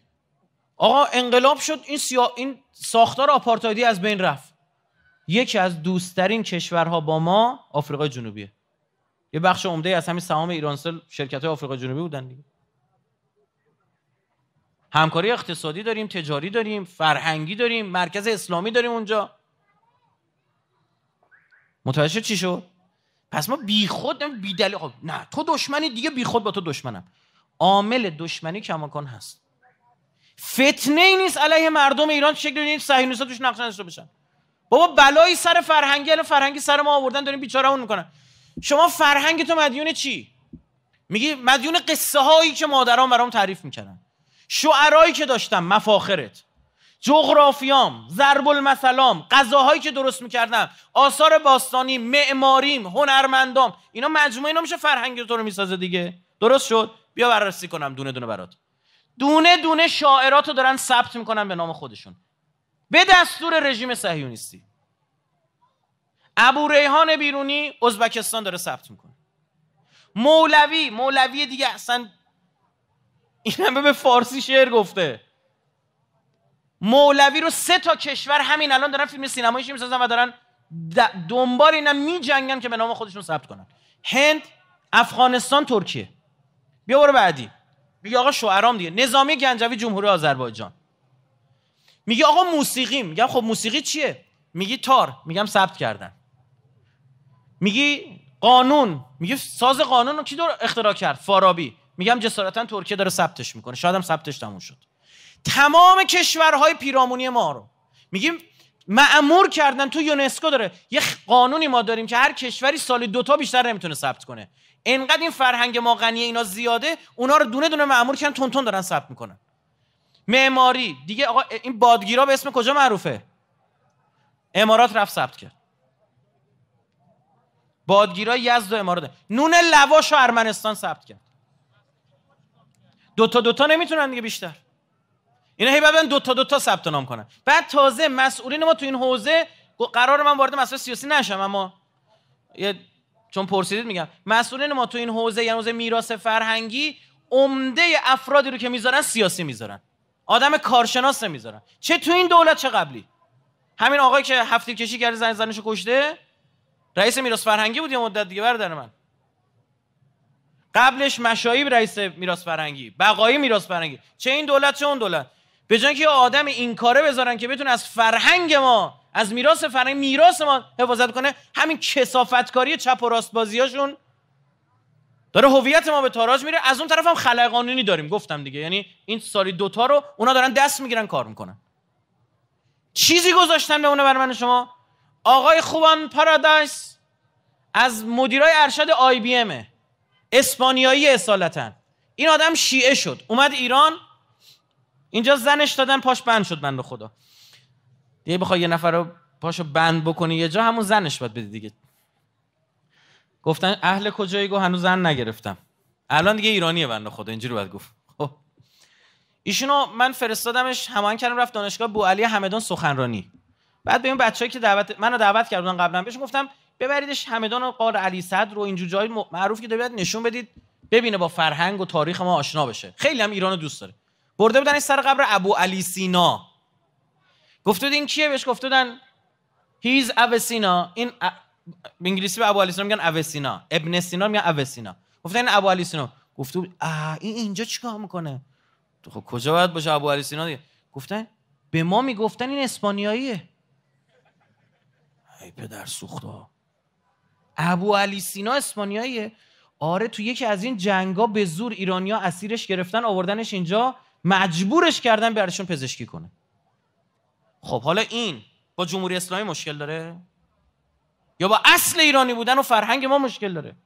آقا انقلاب شد این, سیا... این ساختار آپارتایدی از بین رفت یکی از دوستترین کشورها با ما آفریقای جنوبیه یه بخش عمده از همین سهام ایرانسل شرکت های آفریقای جنوبی بودن دیگه همکاری اقتصادی داریم تجاری داریم فرهنگی داریم مرکز اسلامی داریم اونجا متوجه چی شد پس ما خود بی دلیل خب نه تو دشمنی دیگه خود با تو دشمنم عامل دشمنی کماکان هست فتنه ای نیست علیه مردم ایران شکل این صهیونیست‌ها توش نقش بشن بابا بلایی سر فرهنگی الان فرهنگی سر ما آوردن داریم بیچارهمون میکنن شما فرهنگ تو مدیون چی میگی مدیون قصه هایی که مادران برام تعریف میکردن شعرایی که داشتم مفاخرت جغرافیام ضرب المثلام غذاهایی که درست میکردم آثار باستانی معماریم هنرمندام اینا مجموعه اینا میشه فرهنگ تو رو میسازه دیگه درست شد بیا بررسی کنم دونه دونه برات دونه دونه شاعرات رو دارن ثبت میکنن به نام خودشون به دستور رژیم صهیونیستی ابو ریحان بیرونی ازبکستان داره ثبت میکنه مولوی مولوی دیگه اصلا این همه به فارسی شعر گفته مولوی رو سه تا کشور همین الان دارن فیلم سینماییش میسازن و دارن دنبال اینا میجنگن که به نام خودشون ثبت کنن هند افغانستان ترکیه بیا برو بعدی میگه آقا شعرام دیگه نظامی گنجوی جمهوری آذربایجان میگه آقا موسیقی میگم خب موسیقی چیه میگی تار میگم ثبت کردن میگی قانون میگه ساز قانون رو کی دور اختراع کرد فارابی میگم جسارتا ترکیه داره ثبتش میکنه شاید هم ثبتش تموم شد تمام کشورهای پیرامونی ما رو میگیم معمور کردن تو یونسکو داره یه قانونی ما داریم که هر کشوری سال دوتا بیشتر نمیتونه ثبت کنه انقدر این فرهنگ ما غنی اینا زیاده اونا رو دونه دونه معمور کردن تون تون دارن ثبت میکنن معماری دیگه آقا این بادگیرا به اسم کجا معروفه امارات رفت ثبت کرد بادگیرا یزد و امارات نون لواش و ارمنستان ثبت کرد دو دوتا نمیتونن دیگه بیشتر اینا هی بعدن دو تا دو تا ثبت نام کنن بعد تازه مسئولین ما تو این حوزه قرار من وارد مسئله سیاسی نشم اما یه چون پرسیدید میگم مسئولین ما تو این حوزه یعنی حوزه میراث فرهنگی عمده افرادی رو که میذارن سیاسی میذارن آدم کارشناس نمیذارن چه تو این دولت چه قبلی همین آقایی که هفته کشی کرده زن زنشو کشته رئیس میراث فرهنگی بود یه مدت دیگه بردن من قبلش مشایب رئیس میراث فرهنگی بقایی میراث فرهنگی چه این دولت چه اون دولت به جای اینکه آدم این کاره بذارن که بتونه از فرهنگ ما از میراث فرهنگ میراث ما حفاظت کنه همین کسافتکاری چپ و راست بازیاشون داره هویت ما به تاراج میره از اون طرف هم قانونی داریم گفتم دیگه یعنی این سالی دوتا رو اونا دارن دست میگیرن کار میکنن چیزی گذاشتن اونه بر من شما آقای خوبان پارادایس از مدیرای ارشد آی بی امه. اسپانیایی اصالتا این آدم شیعه شد اومد ایران اینجا زنش دادن پاش بند شد بند خدا دیگه بخوای یه نفر رو پاشو بند بکنی یه جا همون زنش باید بده دیگه گفتن اهل کجایی گفت هنوز زن نگرفتم الان دیگه ایرانیه بنده خدا اینجوری باید گفت خب. ایشونو من فرستادمش همان کردم رفت دانشگاه بو علی همدان سخنرانی بعد به این بچه‌ای که دعوت منو دعوت کردن قبلا بهش گفتم ببریدش همدان و قار علی صدر رو اینجور جای معروف که دارید نشون بدید ببینه با فرهنگ و تاریخ ما آشنا بشه خیلی هم ایرانو دوست داره برده بودن سر قبر ابو علی سینا گفته این کیه بهش گفته بودن هیز ابو سینا این ا... به انگلیسی به ابو علی سینا میگن ابو سینا ابن سینا میگن ابو سینا گفتن این ابو علی سینا گفته بود این اینجا چیکار میکنه تو خب کجا باید باشه ابو علی سینا دیگه گفتن به ما میگفتن این اسپانیاییه ای پدر ها ابو علی سینا اسپانیاییه آره تو یکی از این جنگا به زور ایرانیا اسیرش گرفتن آوردنش اینجا مجبورش کردن برشون پزشکی کنه خب حالا این با جمهوری اسلامی مشکل داره یا با اصل ایرانی بودن و فرهنگ ما مشکل داره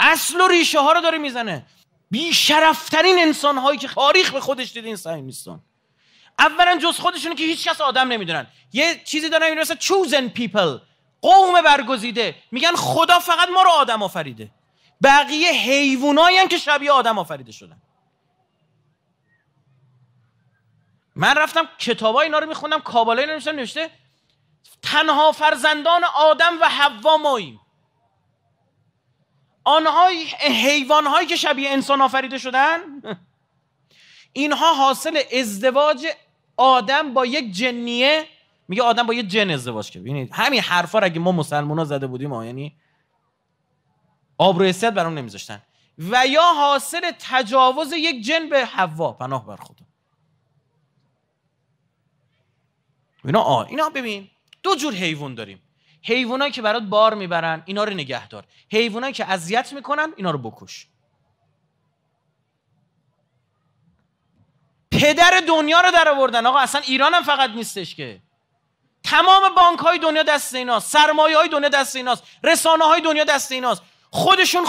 اصل و ریشه ها رو داره میزنه بیشرفترین انسان هایی که تاریخ به خودش دیده این صهیونیستان اولا جز خودشونه که هیچکس آدم نمیدونن یه چیزی دارن این مثلا چوزن پیپل قوم برگزیده میگن خدا فقط ما رو آدم آفریده بقیه حیوانایی که شبیه آدم آفریده شدن من رفتم کتابای اینا رو میخوندم کابالای نوشته نوشته تنها فرزندان آدم و حوا ماییم آنها حیوانهایی که شبیه انسان آفریده شدن اینها حاصل ازدواج آدم با یک جنیه میگه آدم با یک جن ازدواج کرد یعنی همین حرفا اگه ما مسلمان ها زده بودیم ها یعنی آبروی عزت برام نمیذاشتن و یا حاصل تجاوز یک جن به حوا پناه بر خدا اینا آ اینا ببین دو جور حیوان داریم حیوانایی که برات بار میبرن اینا رو نگه دار حیوانایی که اذیت میکنن اینا رو بکش پدر دنیا رو در آوردن آقا اصلا ایران هم فقط نیستش که تمام بانک های دنیا دست ایناست سرمایه های دنیا دست ایناست رسانه های دنیا دست ایناست خودشون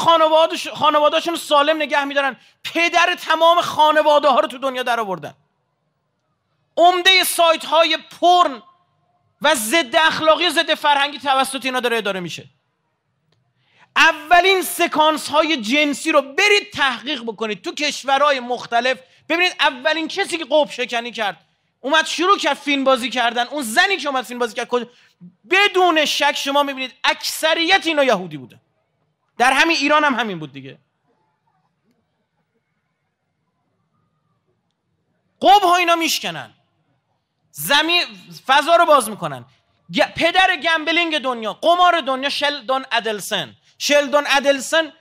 خانوادهشون سالم نگه میدارن پدر تمام خانواده ها رو تو دنیا در عمده سایت های پرن و ضد اخلاقی و ضد فرهنگی توسط اینا داره اداره میشه اولین سکانس های جنسی رو برید تحقیق بکنید تو کشورهای مختلف ببینید اولین کسی که قب شکنی کرد اومد شروع کرد فیلم بازی کردن اون زنی که اومد فیلم بازی کرد بدون شک شما میبینید اکثریت اینا یهودی بوده در همین ایران هم همین بود دیگه قب ها اینا میشکنن زمین فضا رو باز میکنن پدر گمبلینگ دنیا قمار دنیا شلدون ادلسن شلدون ادلسن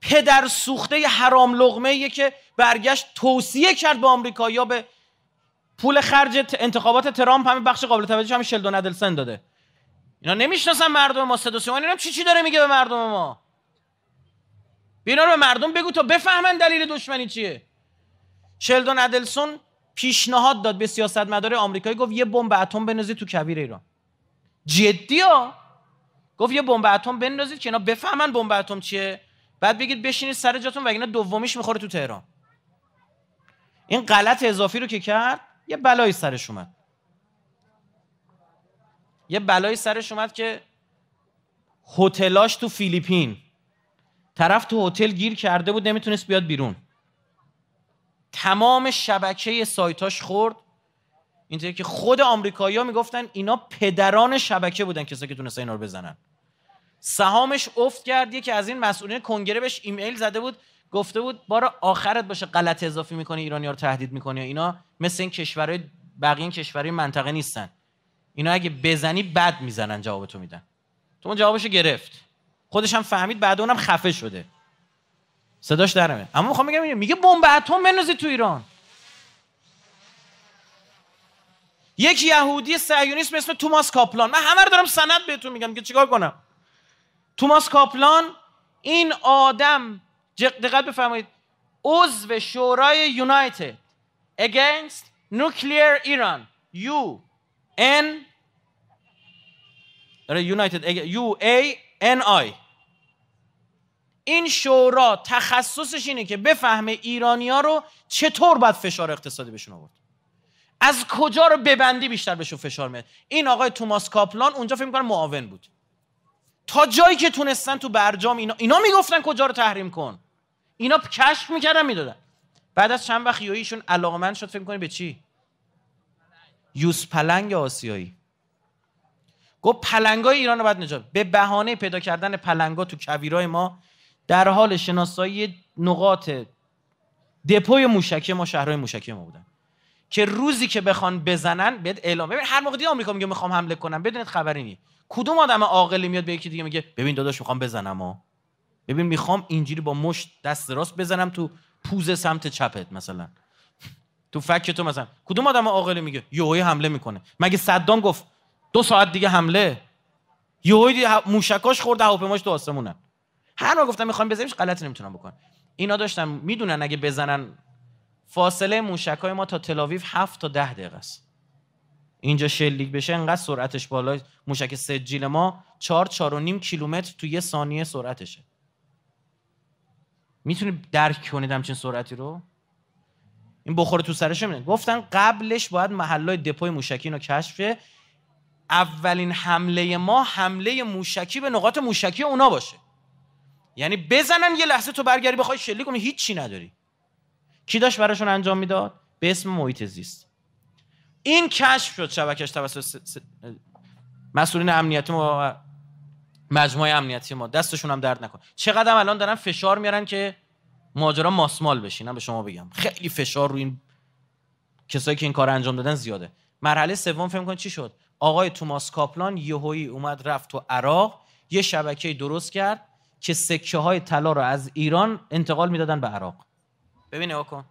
پدر سوخته حرام لغمه که برگشت توصیه کرد به یا به پول خرج انتخابات ترامپ همین بخش قابل توجه همین شلدون ادلسن داده اینا نمیشناسن مردم ما صدا سیما اینا چی چی داره میگه به مردم ما بینا رو به مردم بگو تا بفهمن دلیل دشمنی چیه شلدون ادلسون پیشنهاد داد به سیاستمدار آمریکایی گفت یه بمب اتم بنازید تو کبیر ایران جدی ها گفت یه بمب اتم بنازید که اینا بفهمن بمب اتم چیه بعد بگید بشینید سر جاتون و اینا دومیش میخوره تو تهران این غلط اضافی رو که کرد یه بلایی سرش اومد یه بلایی سرش اومد که هتلاش تو فیلیپین طرف تو هتل گیر کرده بود نمیتونست بیاد بیرون تمام شبکه سایتاش خورد اینطوری که خود آمریکایی ها میگفتن اینا پدران شبکه بودن کسایی که تونستن اینا رو بزنن سهامش افت کرد یکی از این مسئولین کنگره بهش ایمیل زده بود گفته بود بار آخرت باشه غلط اضافی میکنی ایرانی ها رو تهدید میکنی اینا مثل این کشورهای بقیه این کشورهای منطقه نیستن اینا اگه بزنی بد میزنن جواب تو میدن تو اون جوابشو گرفت خودش هم فهمید بعد اونم خفه شده صداش درمه اما میخوام بگم میگه بمب اتم بنوزی تو ایران یک یهودی صهیونیست اسم توماس کاپلان من همه رو دارم سند بهتون میگم که چیکار کنم توماس کاپلان این آدم دقت بفرمایید عضو شورای یونایتد اگینست نوکلیر ایران یو ان آره، یونایتد یو ای ان آی این شورا تخصصش اینه که بفهمه ها رو چطور باید فشار اقتصادی بهشون آورد از کجا رو ببندی بیشتر بهشون فشار میاد این آقای توماس کاپلان اونجا فکر می‌کنه معاون بود تا جایی که تونستن تو برجام اینا اینا میگفتن کجا رو تحریم کن اینا کشف میکردن میدادن بعد از چند وقت ایشون علاقمند شد فکر میکنی به چی یوس پلنگ آسیایی گفت پلنگای ایران رو باید نجات به بهانه پیدا کردن پلنگا تو کویرای ما در حال شناسایی نقاط دپوی موشکی ما شهرهای موشکی ما بودن که روزی که بخوان بزنن بهت اعلام ببین هر موقع دیگه آمریکا میگه میخوام حمله کنم بدونید خبری نی کدوم آدم عاقلی میاد به یکی دیگه میگه ببین داداش میخوام بزنم ها ببین میخوام اینجوری با مشت دست راست بزنم تو پوز سمت چپت مثلا تو فک تو مثلا کدوم آدم عاقلی میگه یوهی حمله میکنه مگه صدام گفت دو ساعت دیگه حمله یوهی موشکاش خورده هواپیماش تو آسمونن هر وقت گفتم میخوام بزنیمش غلطی نمیتونم بکنم اینا داشتم میدونن اگه بزنن فاصله موشکای ما تا تلاویف 7 تا 10 دقیقه است اینجا شلیک بشه انقدر سرعتش بالا موشک سجیل ما 4 4 و نیم کیلومتر تو یه ثانیه سرعتشه میتونی درک کنید همچین سرعتی رو این بخوره تو سرش میاد گفتن قبلش باید محلای دپوی موشکی رو کشف اولین حمله ما حمله موشکی به نقاط موشکی اونا باشه یعنی بزنن یه لحظه تو برگری بخوای شلیک کنی هیچی نداری کی داشت براشون انجام میداد به اسم محیط زیست این کشف شد شبکش توسط س... س... مسئولین امنیتی ما مجموعه امنیتی ما دستشون هم درد نکن چقدر الان دارن فشار میارن که ماجرا ماسمال بشین به شما بگم خیلی فشار روی این کسایی که این کار انجام دادن زیاده مرحله سوم فهم کن چی شد آقای توماس کاپلان یهویی اومد رفت تو عراق یه شبکه درست کرد که سکه های طلا رو از ایران انتقال میدادن به عراق ببین نگاه کن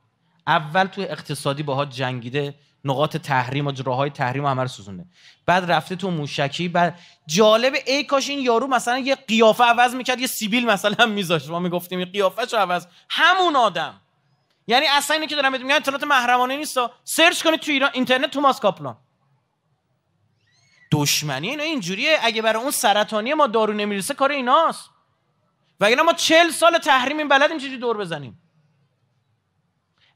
اول تو اقتصادی باها جنگیده نقاط تحریم و های تحریم همه رو سوزونده بعد رفته تو موشکی بعد جالب ای کاش این یارو مثلا یه قیافه عوض میکرد یه سیبیل مثلا میذاشت ما میگفتیم قیافه شو عوض همون آدم یعنی اصلا اینه که دارم میگم اطلاعات محرمانه نیستا سرچ کنید تو ایران اینترنت توماس کاپلان دشمنی اینا اینجوریه اگه برای اون سرطانی ما دارو نمیرسه کار ایناست و وگرنه ما چل سال تحریم این بلدیم چجوری دور بزنیم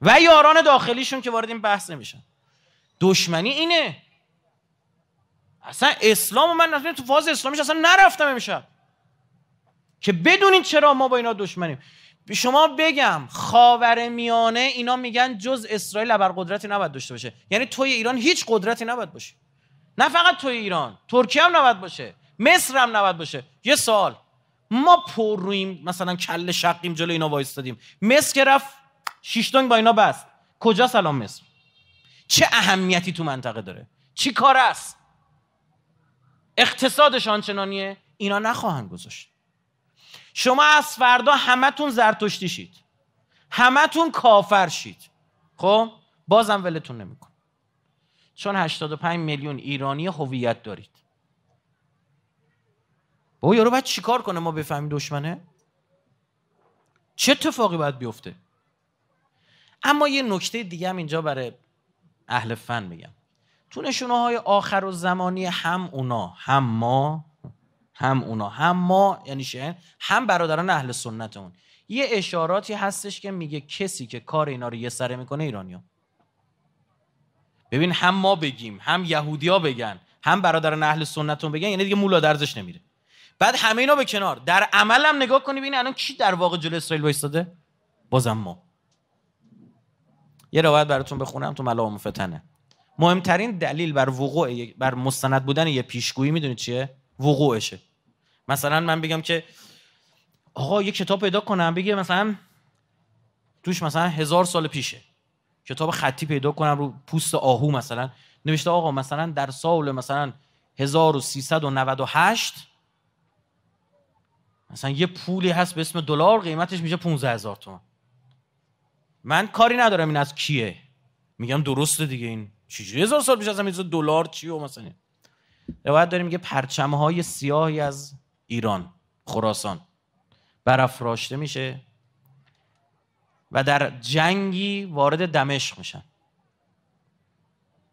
و یاران داخلیشون که وارد این بحث نمیشن دشمنی اینه اصلا اسلام و من اصلا تو فاز اسلامیش اصلا نرفتم امشب که بدونین چرا ما با اینا دشمنیم به شما بگم خاور میانه اینا میگن جز اسرائیل بر قدرتی نباید داشته باشه یعنی توی ایران هیچ قدرتی نباید باشه نه فقط توی ایران ترکیه هم نباید باشه مصر هم نباید باشه یه سال ما پر رویم مثلا کل شقیم جلو اینا وایستادیم مصر که رفت شیشتانگ با اینا بست کجا سلام مصر چه اهمیتی تو منطقه داره چی کار است اقتصادش آنچنانیه اینا نخواهند گذاشت شما از فردا همتون زرتشتی شید همتون کافر شید خب بازم ولتون نمیکن چون 85 میلیون ایرانی هویت دارید بابا یارو باید چیکار کنه ما بفهمیم دشمنه چه اتفاقی باید بیفته اما یه نکته دیگه هم اینجا برای اهل فن میگم تو نشونه های آخر و زمانی هم اونا هم ما هم اونا هم ما یعنی شه هم برادران اهل سنت اون یه اشاراتی هستش که میگه کسی که کار اینا رو یه سره میکنه ایرانی ها. ببین هم ما بگیم هم یهودیا بگن هم برادران اهل سنتون بگن یعنی دیگه مولا درزش نمیره بعد همه اینا به کنار در عملم نگاه کنی ببین الان کی در واقع جلوی اسرائیل وایستاده بازم ما یه روایت براتون بخونم تو ملام فتنه مهمترین دلیل بر وقوع بر مستند بودن یه پیشگویی میدونید چیه وقوعشه مثلا من بگم که آقا یه کتاب پیدا کنم بگه مثلا توش مثلا هزار سال پیشه کتاب خطی پیدا کنم رو پوست آهو مثلا نوشته آقا مثلا در سال مثلا 1398 مثلا یه پولی هست به اسم دلار قیمتش میشه 15 هزار تومن من کاری ندارم این از کیه میگم درسته دیگه این چجوری هزار سال پیش از دلار چی و مثلا روایت داریم میگه پرچم های سیاهی از ایران خراسان برافراشته میشه و در جنگی وارد دمشق میشن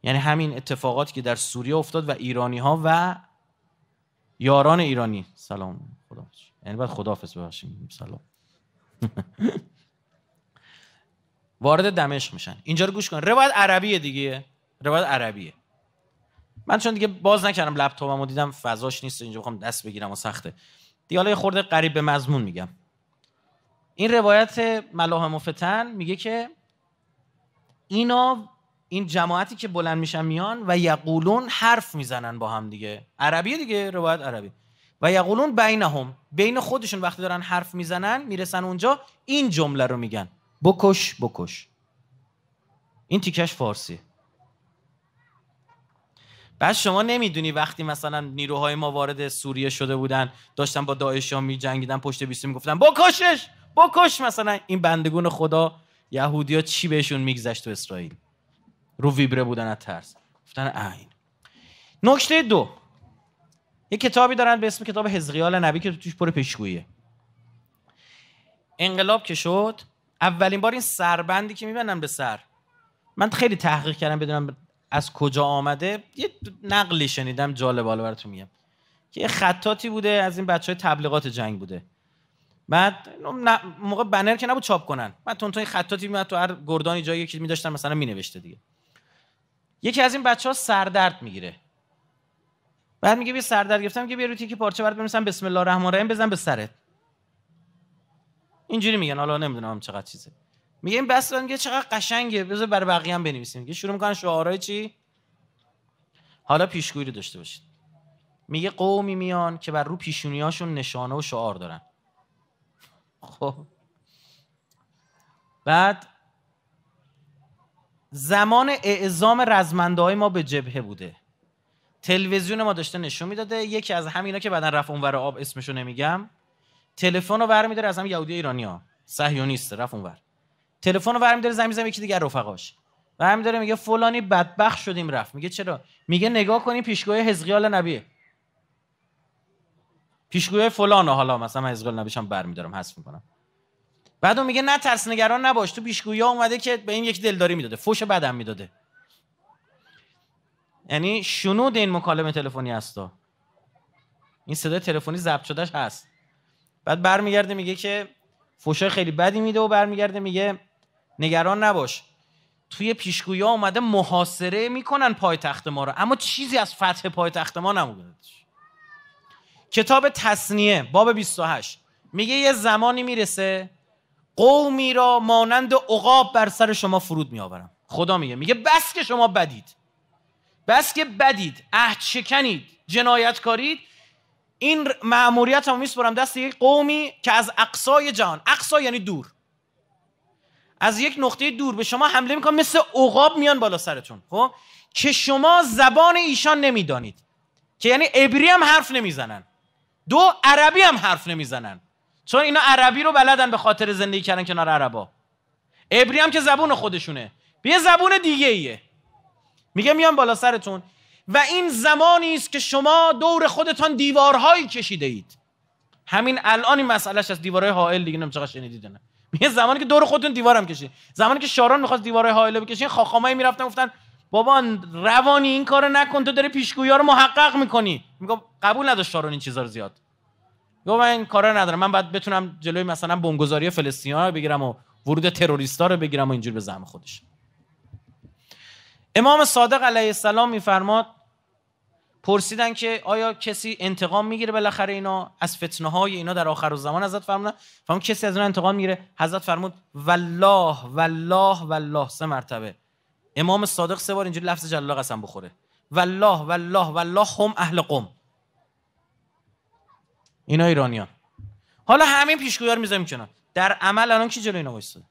یعنی همین اتفاقاتی که در سوریه افتاد و ایرانی ها و یاران ایرانی سلام یعنی بعد ببخشیم سلام وارد دمشق میشن اینجا رو گوش کن روایت عربیه دیگه روایت عربیه من چون دیگه باز نکردم لپتاپمو دیدم فضاش نیست اینجا بخوام دست بگیرم و سخته دیگه حالا خورده قریب به مضمون میگم این روایت ملاحم و میگه که اینا این جماعتی که بلند میشن میان و یقولون حرف میزنن با هم دیگه عربیه دیگه روایت عربی و یقولون بینهم بین خودشون وقتی دارن حرف میزنن میرسن اونجا این جمله رو میگن بکش بکش این تیکش فارسی بعد شما نمیدونی وقتی مثلا نیروهای ما وارد سوریه شده بودن داشتن با داعش ها میجنگیدن پشت بیستی میگفتن بکشش بکش مثلا این بندگون خدا یهودیا چی بهشون میگذشت تو اسرائیل رو ویبره بودن از ترس گفتن این نکته دو یه کتابی دارن به اسم کتاب حزقیال نبی که توش پر پیشگوییه انقلاب که شد اولین بار این سربندی که میبندن به سر من خیلی تحقیق کردم بدونم از کجا آمده یه نقلی شنیدم جالب حالا براتون میگم که یه خطاتی بوده از این بچه های تبلیغات جنگ بوده بعد موقع بنر که نبود چاپ کنن بعد تون این خطاتی میاد تو هر گردانی جایی که میداشتن مثلا مینوشته دیگه یکی از این بچه ها سردرد میگیره بعد میگه بیا سر در گرفتم که بیا روتی که پارچه برات بنویسم بسم الله الرحمن الرحیم بزن به سرت اینجوری میگن حالا نمیدونم چقدر چیزه میگه این بس میگه چقدر قشنگه بذار بر بقیه هم بنویسیم میگه شروع میکنن شعارهای چی حالا پیشگویی رو داشته باشید میگه قومی میان که بر رو پیشونیاشون نشانه و شعار دارن خب بعد زمان اعزام رزمنده های ما به جبهه بوده تلویزیون ما داشته نشون میداده یکی از همینا که بعدا رفت اونور آب اسمشو نمیگم تلفن رو برمیداره از هم یهودی ایرانی ها صهیونیست رفت اونور تلفن رو برمیداره زمین زمین یکی دیگه رفقاش داره میگه فلانی بدبخ شدیم رفت میگه چرا میگه نگاه کنی پیشگوی حزقیال نبی پیشگوی فلان حالا مثلا حزقیال نبیشم برمیدارم حس میکنم بعد میگه نه ترس نگران نباش تو پیشگویی اومده که به این یک دلداری میداده فوش بدن میداده یعنی شنود این مکالمه تلفنی هستا این صدای تلفنی ضبط شدهش هست بعد برمیگرده میگه که فوشای خیلی بدی میده و برمیگرده میگه نگران نباش توی پیشگویی اومده محاصره میکنن پایتخت ما رو اما چیزی از فتح پایتخت ما نموندش کتاب تسنیه باب 28 میگه یه زمانی میرسه قومی را مانند عقاب بر سر شما فرود میآورم خدا میگه میگه بس که شما بدید بس که بدید عهد شکنید جنایت کارید این معموریت هم میسپرم دست یک قومی که از اقصای جهان اقصا یعنی دور از یک نقطه دور به شما حمله میکنن مثل عقاب میان بالا سرتون خب که شما زبان ایشان نمیدانید که یعنی عبری هم حرف نمیزنن دو عربی هم حرف نمیزنن چون اینا عربی رو بلدن به خاطر زندگی کردن کنار عربا ابری هم که زبون خودشونه به زبون دیگه ایه میگه میام بالا سرتون و این زمانی است که شما دور خودتان دیوارهایی کشیده اید همین الان این مسئلهش از دیوارهای حائل دیگه نمیشه شنیدید نه میگه زمانی که دور خودتون دیوارم کشید زمانی که شاران میخواست دیوارهای حائل بکشه خاخامایی میرفتن گفتن بابا روانی این کارو نکن تو داری پیشگویی رو محقق میکنی میگم قبول نداشت شاران این چیزا رو زیاد گفت من این کارا ندارم من باید بتونم جلوی مثلا بمبگذاری فلسطینیا رو بگیرم و ورود تروریستا رو بگیرم و اینجور به زعم خودش امام صادق علیه السلام میفرماد پرسیدن که آیا کسی انتقام میگیره بالاخره اینا از فتنه های اینا در آخر زمان حضرت فرمودن فهم کسی از اون انتقام میگیره حضرت فرمود والله والله والله سه مرتبه امام صادق سه بار اینجوری لفظ جلال قسم بخوره والله والله والله هم اهل قم اینا ایرانیان حالا همین پیشگویار میذاریم کنار در عمل الان کی جلو اینا وایساده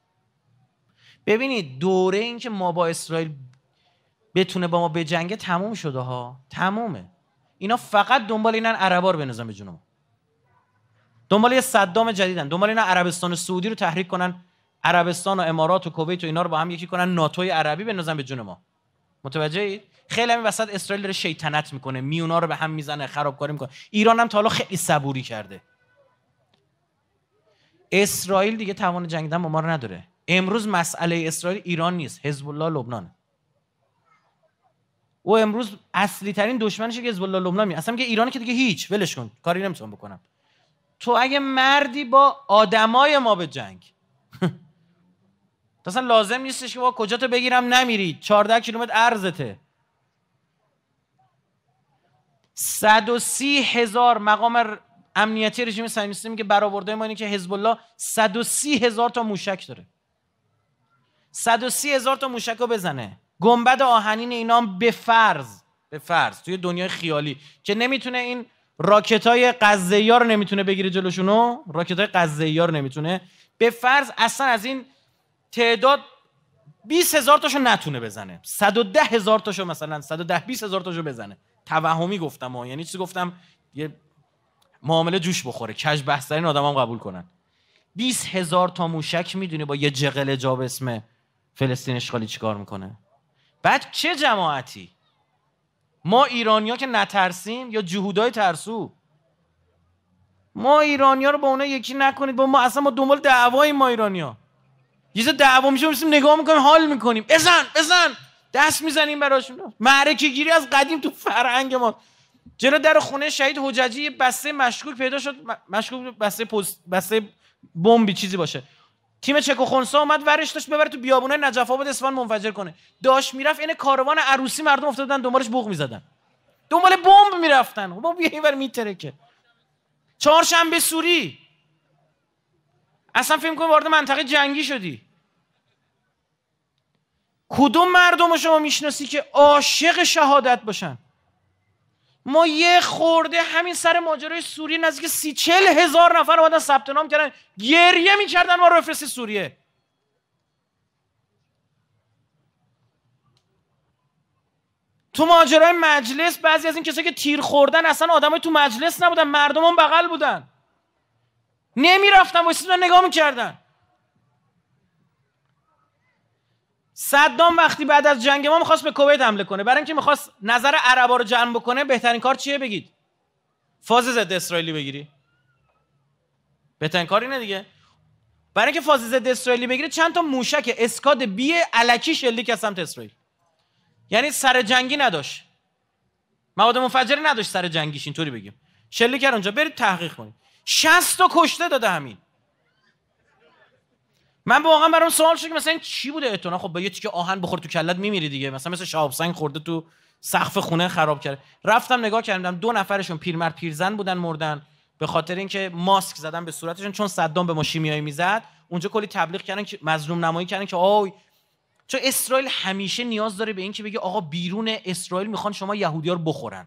ببینید دوره این که ما با اسرائیل بتونه با ما به جنگ تموم شده ها تمومه اینا فقط دنبال اینن عربا رو بنزن به جنوب دنبال یه صدام جدیدن دنبال اینا عربستان سعودی رو تحریک کنن عربستان و امارات و کویت و اینا رو با هم یکی کنن ناتوی عربی بنازن به جون ما متوجه اید خیلی همین وسط اسرائیل داره شیطنت میکنه میونا رو به هم میزنه خرابکاری میکنه ایران هم تا حالا خیلی صبوری کرده اسرائیل دیگه توان جنگیدن با ما رو نداره امروز مسئله اسرائیل ایران نیست حزب الله لبنانه او امروز اصلی ترین دشمنش که حزب الله لبنان اصلا که ایران که دیگه هیچ ولش کن کاری نمیتونم بکنم تو اگه مردی با آدمای ما به جنگ اصلا لازم نیستش که با کجا تو بگیرم نمیری 14 کیلومتر ارزته 130 هزار مقام امنیتی رژیم صهیونیستی میگه برآورده ما اینه که حزب الله 130 هزار تا موشک داره 130 هزار تا موشک رو بزنه گنبد آهنین اینام به فرض به فرض توی دنیای خیالی که نمیتونه این راکت های قزه رو نمیتونه بگیره جلوشونو راکت های قزه رو نمیتونه به فرض اصلا از این تعداد 20 هزار تاشو نتونه بزنه 110 هزار تاشو مثلا 110 20 هزار تاشو بزنه توهمی گفتم ها یعنی چی گفتم یه معامله جوش بخوره کج بحثترین آدمام قبول کنن 20 هزار تا موشک میدونه با یه جغل جاب اسم فلسطین اشغالی چیکار میکنه بعد چه جماعتی ما ایرانیا که نترسیم یا جهودای ترسو ما ایرانیا رو با اونها یکی نکنید با ما اصلا ما دنبال دعوای ما ایرانیا یه دعوا میشه نگاه میکنیم حال میکنیم بزن بزن دست میزنیم براشون معرکه گیری از قدیم تو فرهنگ ما جلو در خونه شهید حجاجی یه بسته مشکوک پیدا شد مشکوک بسته بسته بمبی چیزی باشه تیم چکوخونسا اومد ورش داشت ببره تو بیابونه نجف آباد اصفهان منفجر کنه داشت میرفت این کاروان عروسی مردم افتادن دنبالش بوق میزدن دنبال بمب میرفتن ما بیا اینور میترکه چهارشنبه سوری اصلا فکر کن وارد منطقه جنگی شدی کدوم مردم شما میشناسی که عاشق شهادت باشن ما یه خورده همین سر ماجرای سوریه نزدیک سی چل هزار نفر اومدن ثبت نام کردن گریه میکردن ما رو بفرستی سوریه تو ماجرای مجلس بعضی از این کسایی که تیر خوردن اصلا آدم تو مجلس نبودن مردم بغل بودن نمیرفتن واسه نگاه کردن صدام وقتی بعد از جنگ ما میخواست به کویت حمله کنه برای اینکه میخواست نظر عربا رو جمع بکنه بهترین کار چیه بگید فاز ضد اسرائیلی بگیری بهترین کار اینه دیگه برای اینکه فاز ضد اسرائیلی بگیره چند تا موشک اسکاد بی الکی شلیک که سمت اسرائیل یعنی سر جنگی نداشت مواد منفجره نداشت سر جنگیش اینطوری بگیم شلی کرد اونجا برید تحقیق کنید 60 تا کشته داده همین من واقعا برام سوال شد که مثلا چی بوده اتونا خب با یه تیکه آهن بخور تو کلت میمیری دیگه مثلا مثل شهاب خورده تو سقف خونه خراب کرده رفتم نگاه کردم دو نفرشون پیرمرد پیرزن بودن مردن به خاطر اینکه ماسک زدن به صورتشون چون صدام به ما شیمیایی میزد اونجا کلی تبلیغ کردن که مظلوم نمایی کردن که آی چون اسرائیل همیشه نیاز داره به اینکه بگه آقا بیرون اسرائیل میخوان شما رو بخورن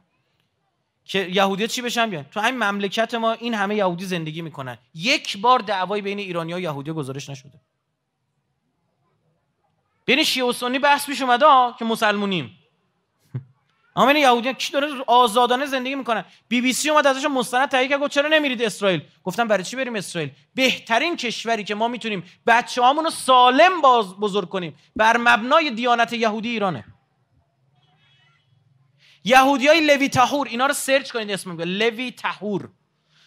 که ها چی بشن بیان تو همین مملکت ما این همه یهودی زندگی میکنن یک بار دعوای بین ایرانی و یهودی گزارش نشده بین شیعه و سنی بحث پیش اومده که مسلمونیم اما این یهودیان کی داره آزادانه زندگی میکنن بی بی سی اومد ازش مستند تهیه کرد چرا نمیرید اسرائیل گفتم برای چی بریم اسرائیل بهترین کشوری که ما میتونیم بچه‌هامون رو سالم باز بزرگ کنیم بر مبنای دیانت یهودی ایرانه یهودی های لوی تهور اینا رو سرچ کنید اسم میگه لوی تهور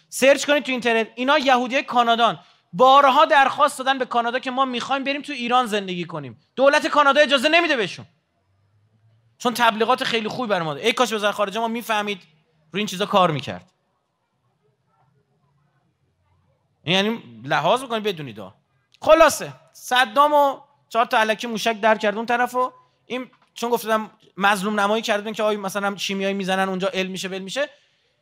سرچ کنید تو اینترنت اینا یهودی کانادان بارها درخواست دادن به کانادا که ما میخوایم بریم تو ایران زندگی کنیم دولت کانادا اجازه نمیده بهشون چون تبلیغات خیلی خوبی بر ما ای کاش وزارت خارجه ما میفهمید روی این چیزا کار میکرد یعنی لحاظ بکنید بدونید خلاصه صدام و چهار تا علکی موشک در کرد اون طرفو این چون گفتم مظلوم نمایی کردن که آی مثلا شیمیایی میزنن اونجا علم میشه بل میشه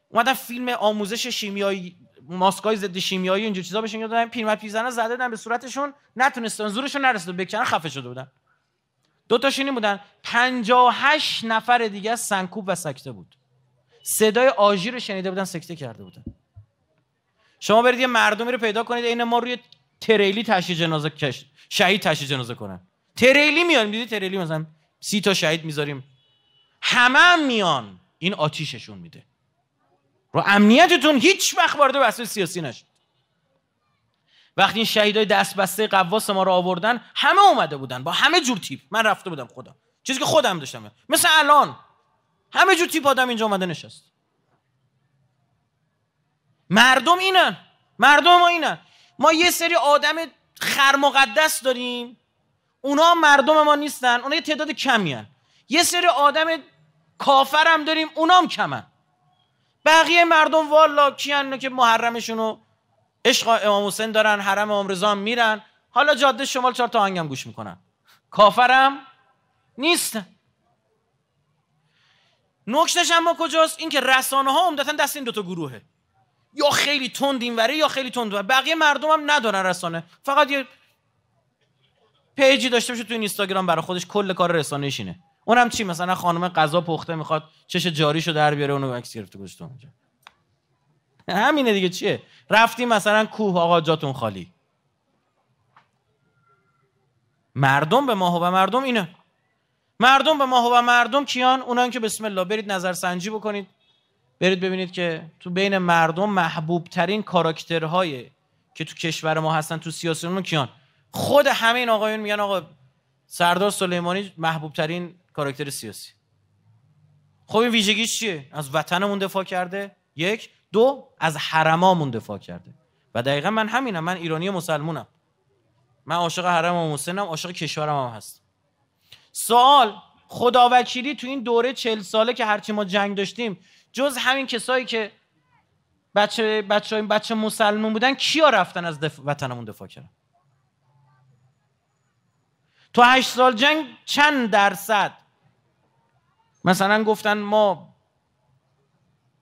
اومدن فیلم آموزش شیمیایی ماسکای ضد شیمیایی اینجور چیزا بهشون دادن پیرمرد پیرزنا زده دادن به صورتشون نتونستن زورشون نرسید بکنن خفه شده بودن دو تا شینی بودن 58 نفر دیگه سنکوب و سکته بود صدای آژیر رو شنیده بودن سکته کرده بودن شما برید یه مردمی رو پیدا کنید عین ما روی تریلی تشییع جنازه شهید تشی جنازه کنن تریلی میان میدید تریلی مثلا سی تا شهید میذاریم همه هم میان این آتیششون میده رو امنیتتون هیچ وقت وارد بحث سیاسی نشید وقتی این شهیدای دست بسته قواس ما رو آوردن همه اومده بودن با همه جور تیپ من رفته بودم خودم چیزی که خودم داشتم مثل الان همه جور تیپ آدم اینجا اومده نشست مردم اینن مردم ما اینن ما یه سری آدم خرمقدس داریم اونا مردم ما نیستن اونا یه تعداد کمیان یه سری آدم کافر هم داریم اونام کمن بقیه مردم والا کیان که محرمشون رو عشق امام حسین دارن حرم امام رضا میرن حالا جاده شمال چهار تا آهنگم گوش میکنن کافرم نیست نکتش اما کجاست اینکه رسانه ها عمدتا دست این دوتا گروهه یا خیلی تند اینوره یا خیلی تند بقیه مردم هم ندارن رسانه فقط یه پیجی داشته باشه تو اینستاگرام برای خودش کل کار رسانه اینه اونم چی مثلا خانم قضا پخته میخواد چش جاریشو در بیاره اونو عکس گرفته گوشت اونجا همینه دیگه چیه رفتی مثلا کوه آقا جاتون خالی مردم به ماهو و مردم اینه مردم به ماهو و مردم کیان اونان که بسم الله برید نظر سنجی بکنید برید ببینید که تو بین مردم محبوب ترین کاراکترهای که تو کشور ما هستن تو سیاسی کیان خود همین این آقایون میگن آقا سردار سلیمانی محبوب ترین کاراکتر سیاسی خب این ویژگیش چیه از وطنمون دفاع کرده یک دو از حرمامون دفاع کرده و دقیقا من همینم من ایرانی مسلمونم من عاشق حرم و حسینم عاشق کشورم هم هست سوال خداوکیلی تو این دوره چل ساله که هرچی ما جنگ داشتیم جز همین کسایی که بچه بچه, بچه مسلمون بودن کیا رفتن از دف... وطنمون دفاع کردن تو هشت سال جنگ چند درصد مثلا گفتن ما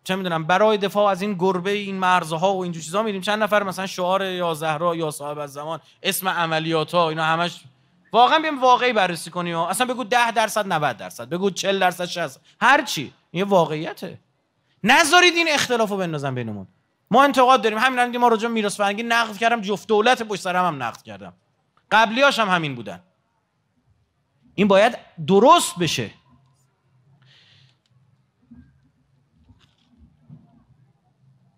چه میدونم برای دفاع از این گربه این مرزها و این چیزا میریم چند نفر مثلا شعار یا زهرا یا صاحب از زمان اسم عملیات ها اینا همش واقعا بیم واقعی بررسی کنی ها. اصلا بگو ده درصد 90 درصد بگو 40 درصد 60 هر چی این واقعیته نذارید این اختلافو بندازن بینمون ما انتقاد داریم همین الان ما راجع به میراث نقد کردم جفت دولت پشت سرم هم نقد کردم قبلیاش هم همین بودن این باید درست بشه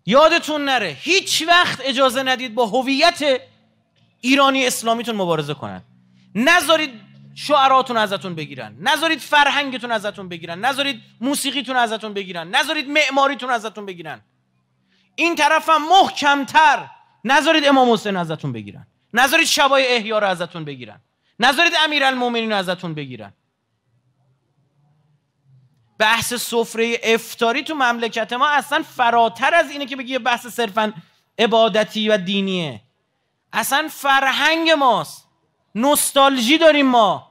یادتون نره هیچ وقت اجازه ندید با هویت ایرانی اسلامیتون مبارزه کنن نذارید شعراتون ازتون بگیرن نذارید فرهنگتون ازتون بگیرن نذارید موسیقیتون ازتون بگیرن نذارید معماریتون ازتون بگیرن این طرف هم محکمتر نذارید امام حسین ازتون بگیرن نذارید شبای احیا رو ازتون بگیرن نذارید امیرالمومنین رو ازتون بگیرن بحث سفره افتاری تو مملکت ما اصلا فراتر از اینه که بگی بحث صرفا عبادتی و دینیه اصلا فرهنگ ماست نوستالژی داریم ما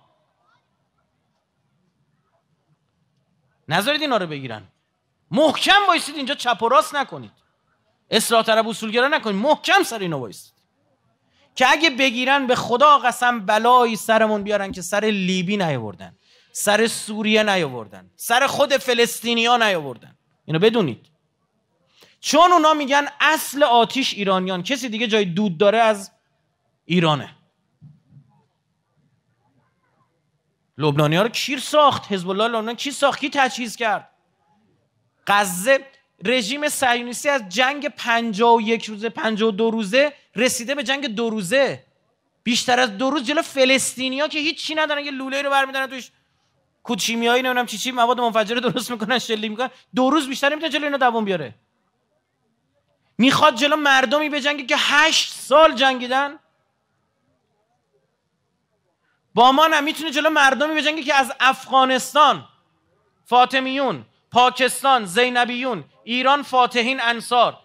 نذارید اینا رو بگیرن محکم بایستید اینجا چپ و راست نکنید اصلاح طرف اصولگرا نکنید محکم سر اینا بایستید که اگه بگیرن به خدا قسم بلایی سرمون بیارن که سر لیبی نیاوردن سر سوریه نیاوردن سر خود ها نیاوردن اینو بدونید چون اونا میگن اصل آتیش ایرانیان کسی دیگه جای دود داره از ایرانه لبنانی ها رو کیر ساخت حزب الله لبنان کی ساخت کی تجهیز کرد غزه رژیم صهیونیستی از جنگ یک روزه دو روزه رسیده به جنگ دو روزه بیشتر از دو روز جلو فلسطینیا که هیچ ندارن یه لوله رو برمیدارن توش شیمیایی نمیدونم چی چی مواد منفجره درست میکنن شلیک میکنن دو روز بیشتر نمیتونه جلو اینا دووم بیاره میخواد جلو مردمی بجنگه که هشت سال جنگیدن با ما نه میتونه جلو مردمی بجنگه که از افغانستان فاطمیون پاکستان زینبیون ایران فاتحین انصار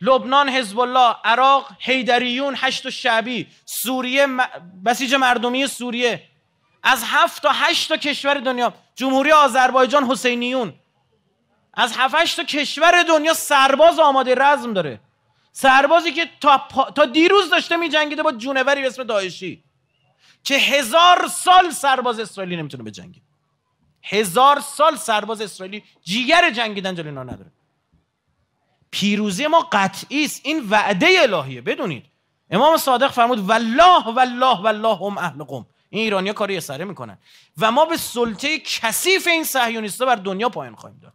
لبنان حزب الله عراق حیدریون هشت و شعبی سوریه بسیج مردمی سوریه از هفت تا هشت تا کشور دنیا جمهوری آذربایجان حسینیون از هفت تا کشور دنیا سرباز آماده رزم داره سربازی که تا, تا دیروز داشته می جنگیده با جونوری به اسم داعشی که هزار سال سرباز اسرائیلی نمیتونه جنگی، هزار سال سرباز اسرائیلی جیگر جنگیدن جلوی نداره پیروزی ما قطعی است این وعده الهیه بدونید امام صادق فرمود والله والله والله هم اهل قوم این ایرانیا کاری سره میکنن و ما به سلطه کثیف این صهیونیستا بر دنیا پایان خواهیم داد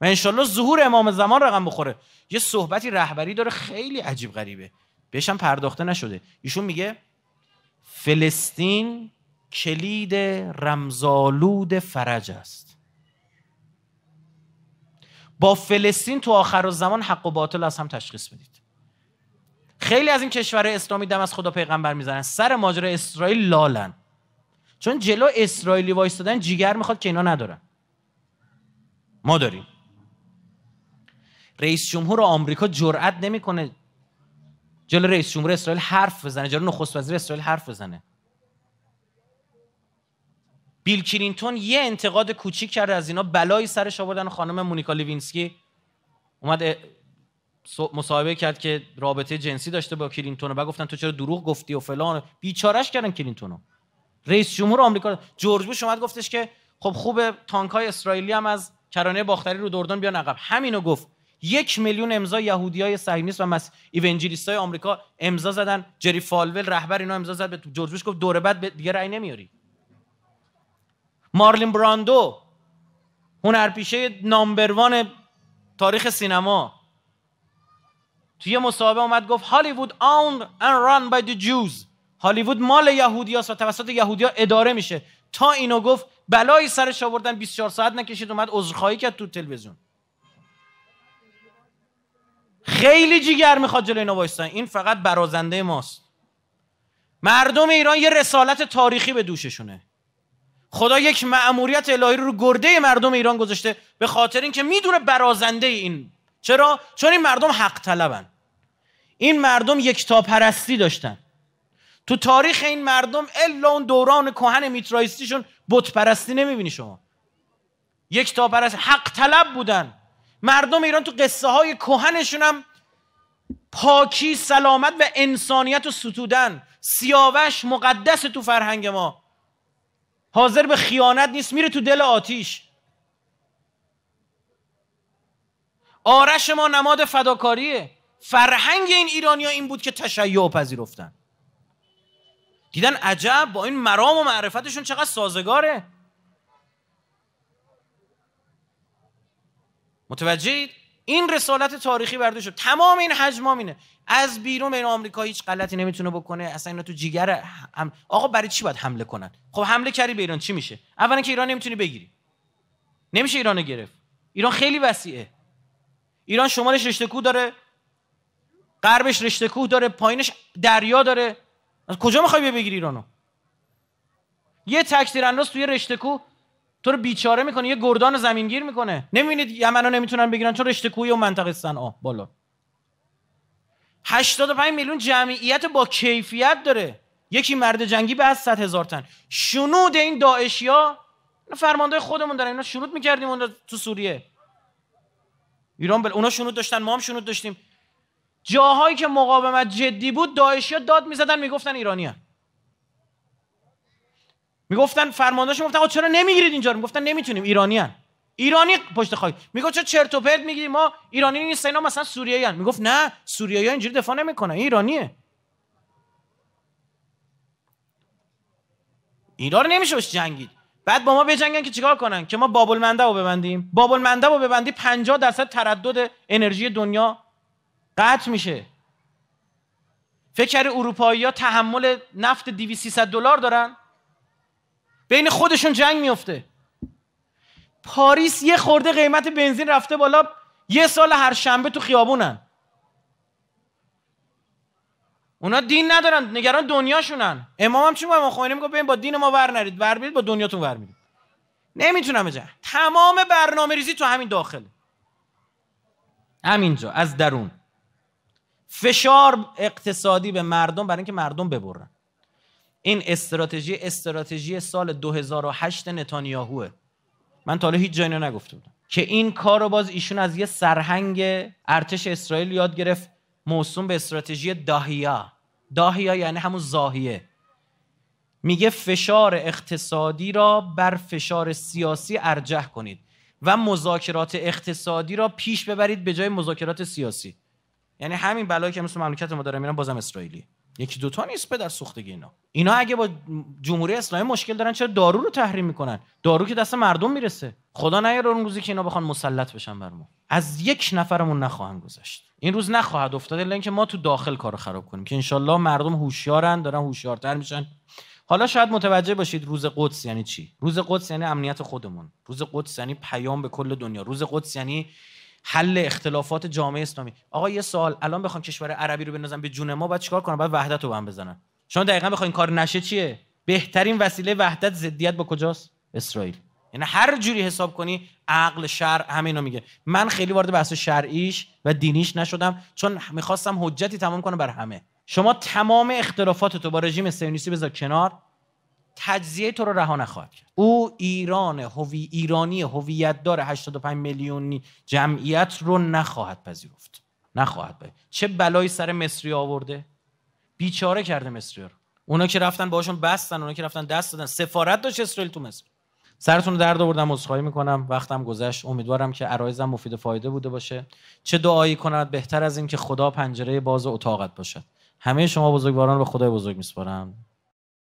و انشالله ظهور امام زمان رقم بخوره یه صحبتی رهبری داره خیلی عجیب غریبه بهش هم پرداخته نشده ایشون میگه فلسطین کلید رمزالود فرج است با فلسطین تو آخر زمان حق و باطل از هم تشخیص بدید خیلی از این کشور اسلامی دم از خدا پیغمبر میزنن سر ماجرا اسرائیل لالن چون جلو اسرائیلی وایستادن جیگر میخواد که اینا ندارن ما داریم رئیس جمهور آمریکا جرئت نمیکنه جلو رئیس جمهور اسرائیل حرف بزنه جلو نخست وزیر اسرائیل حرف بزنه بیل کلینتون یه انتقاد کوچیک کرده از اینا بلایی سرش آوردن خانم مونیکا لیوینسکی اومد مصاحبه کرد که رابطه جنسی داشته با کلینتون و گفتن تو چرا دروغ گفتی و فلان بیچارش کردن کلینتون رئیس جمهور آمریکا جورج بوش اومد گفتش که خب خوبه تانک های اسرائیلی هم از کرانه باختری رو دردان بیا عقب همینو گفت یک میلیون امضا یهودی های صهیونیست و مس... ایونجلیست های آمریکا امضا زدن جری فالول رهبر اینا امضا زد به جورج بوش گفت دوره بعد دیگه رأی نمیاری مارلین براندو هنرپیشه نامبروان تاریخ سینما توی مصاحبه اومد گفت هالیوود آوند and ران بای دی جوز هالیوود مال یهودیاست و توسط یهودیا اداره میشه تا اینو گفت بلایی سرش آوردن 24 ساعت نکشید اومد عذرخواهی کرد تو تلویزیون خیلی جیگر میخواد جلوی اینا وایستن این فقط برازنده ماست مردم ایران یه رسالت تاریخی به دوششونه خدا یک مأموریت الهی رو گرده مردم ایران گذاشته به خاطر اینکه میدونه برازنده این چرا چون این مردم حق طلبن این مردم یک پرستی داشتن تو تاریخ این مردم الا اون دوران کهن میترایستیشون پرستی نمیبینی شما پرست حق طلب بودن مردم ایران تو قصه های کهنشون هم پاکی سلامت و انسانیت و ستودن سیاوش مقدس تو فرهنگ ما حاضر به خیانت نیست میره تو دل آتیش آرش ما نماد فداکاریه فرهنگ این ایرانیا این بود که تشیع پذیرفتن دیدن عجب با این مرام و معرفتشون چقدر سازگاره متوجهید این رسالت تاریخی برده شد تمام این حجمام اینه از بیرون این آمریکا هیچ غلطی نمیتونه بکنه اصلا اینا تو جیگر آقا برای چی باید حمله کنن خب حمله کردی به ایران چی میشه اولا که ایران نمیتونی بگیری نمیشه ایرانو گرفت ایران خیلی وسیعه ایران شمالش رشته داره غربش رشته کوه داره پایینش دریا داره از کجا میخوای بگیری ایرانو یه تکثیر انداز توی رشته کوه تو رو بیچاره میکنه یه گردان زمینگیر میکنه نمیبینید یمنو نمیتونن بگیرن چون رشته کوه و منطقه صنعا بالا 85 میلیون جمعیت با کیفیت داره یکی مرد جنگی به از 100 هزار تن شنود این داعشیا اینا فرمانده خودمون دارن اینا شنود میکردیم اون تو سوریه ایران بل... اونا شنود داشتن ما هم شنود داشتیم جاهایی که مقاومت جدی بود داعشی داد میزدن میگفتن ایرانیان میگفتن فرماندهش میگفتن چرا نمیگیرید اینجا رو میگفتن نمیتونیم ایرانیان ایرانی پشت خاک میگفت چرا چرت و پرت میگی ما ایرانی نیست اینا مثلا سوریه ان میگفت نه سوریه ها اینجوری دفاع نمیکنن ایرانیه اینا رو نمیشه جنگید بعد با ما بجنگن که چیکار کنن که ما بابل منده رو ببندیم بابل منده رو ببندی 50 درصد تردد انرژی دنیا قطع میشه فکر اروپایی ها تحمل نفت 2300 دلار دارن بین خودشون جنگ میفته پاریس یه خورده قیمت بنزین رفته بالا یه سال هر شنبه تو خیابونن اونا دین ندارن نگران دنیاشونن امام هم با امام خمینی میگه ببین با دین ما ور نرید ور با دنیاتون ور میرید نمیتونم بجن تمام برنامه ریزی تو همین داخله همینجا از درون فشار اقتصادی به مردم برای اینکه مردم ببرن این استراتژی استراتژی سال 2008 نتانیاهوه من تا حالا هیچ جایی نگفته بودم که این کار رو باز ایشون از یه سرهنگ ارتش اسرائیل یاد گرفت موسوم به استراتژی داهیا داهیا یعنی همون زاهیه میگه فشار اقتصادی را بر فشار سیاسی ارجح کنید و مذاکرات اقتصادی را پیش ببرید به جای مذاکرات سیاسی یعنی همین بلایی که مثل مملکت ما داره میرن بازم اسرائیلی یکی دوتا نیست به در سوختگی اینا اینا اگه با جمهوری اسلامی مشکل دارن چرا دارو رو تحریم میکنن دارو که دست مردم میرسه خدا نگه اون روزی که اینا بخوان مسلط بشن بر ما از یک نفرمون نخواهند گذشت این روز نخواهد افتاد الا اینکه ما تو داخل کارو خراب کنیم که انشالله مردم هوشیارن دارن هوشیارتر میشن حالا شاید متوجه باشید روز قدس یعنی چی روز قدس یعنی امنیت خودمون روز قدس یعنی پیام به کل دنیا روز قدس یعنی حل اختلافات جامعه اسلامی آقا یه سال الان بخوام کشور عربی رو بندازم به جون ما بعد چیکار کنم بعد وحدت رو هم بزنم شما دقیقا بخواین کار نشه چیه بهترین وسیله وحدت ضدیت با کجاست اسرائیل یعنی هر جوری حساب کنی عقل شرع همینو میگه من خیلی وارد بحث شرعیش و دینیش نشدم چون میخواستم حجتی تمام کنم بر همه شما تمام اختلافات تو با رژیم صهیونیستی بذار کنار تجزیه تو رو رها نخواهد کرد او ایران هوی ایرانی هویت دار 85 میلیونی جمعیت رو نخواهد پذیرفت نخواهد باید. چه بلایی سر مصری آورده بیچاره کرده مصری رو اونا که رفتن باشون بستن اونا که رفتن دست دادن سفارت داشت اسرائیل تو مصر سرتون درد آوردم عذرخواهی میکنم وقتم گذشت امیدوارم که عرایزم مفید فایده بوده باشه چه دعایی کند بهتر از این که خدا پنجره باز اتاقت باشد همه شما بزرگواران به خدای بزرگ میسپارم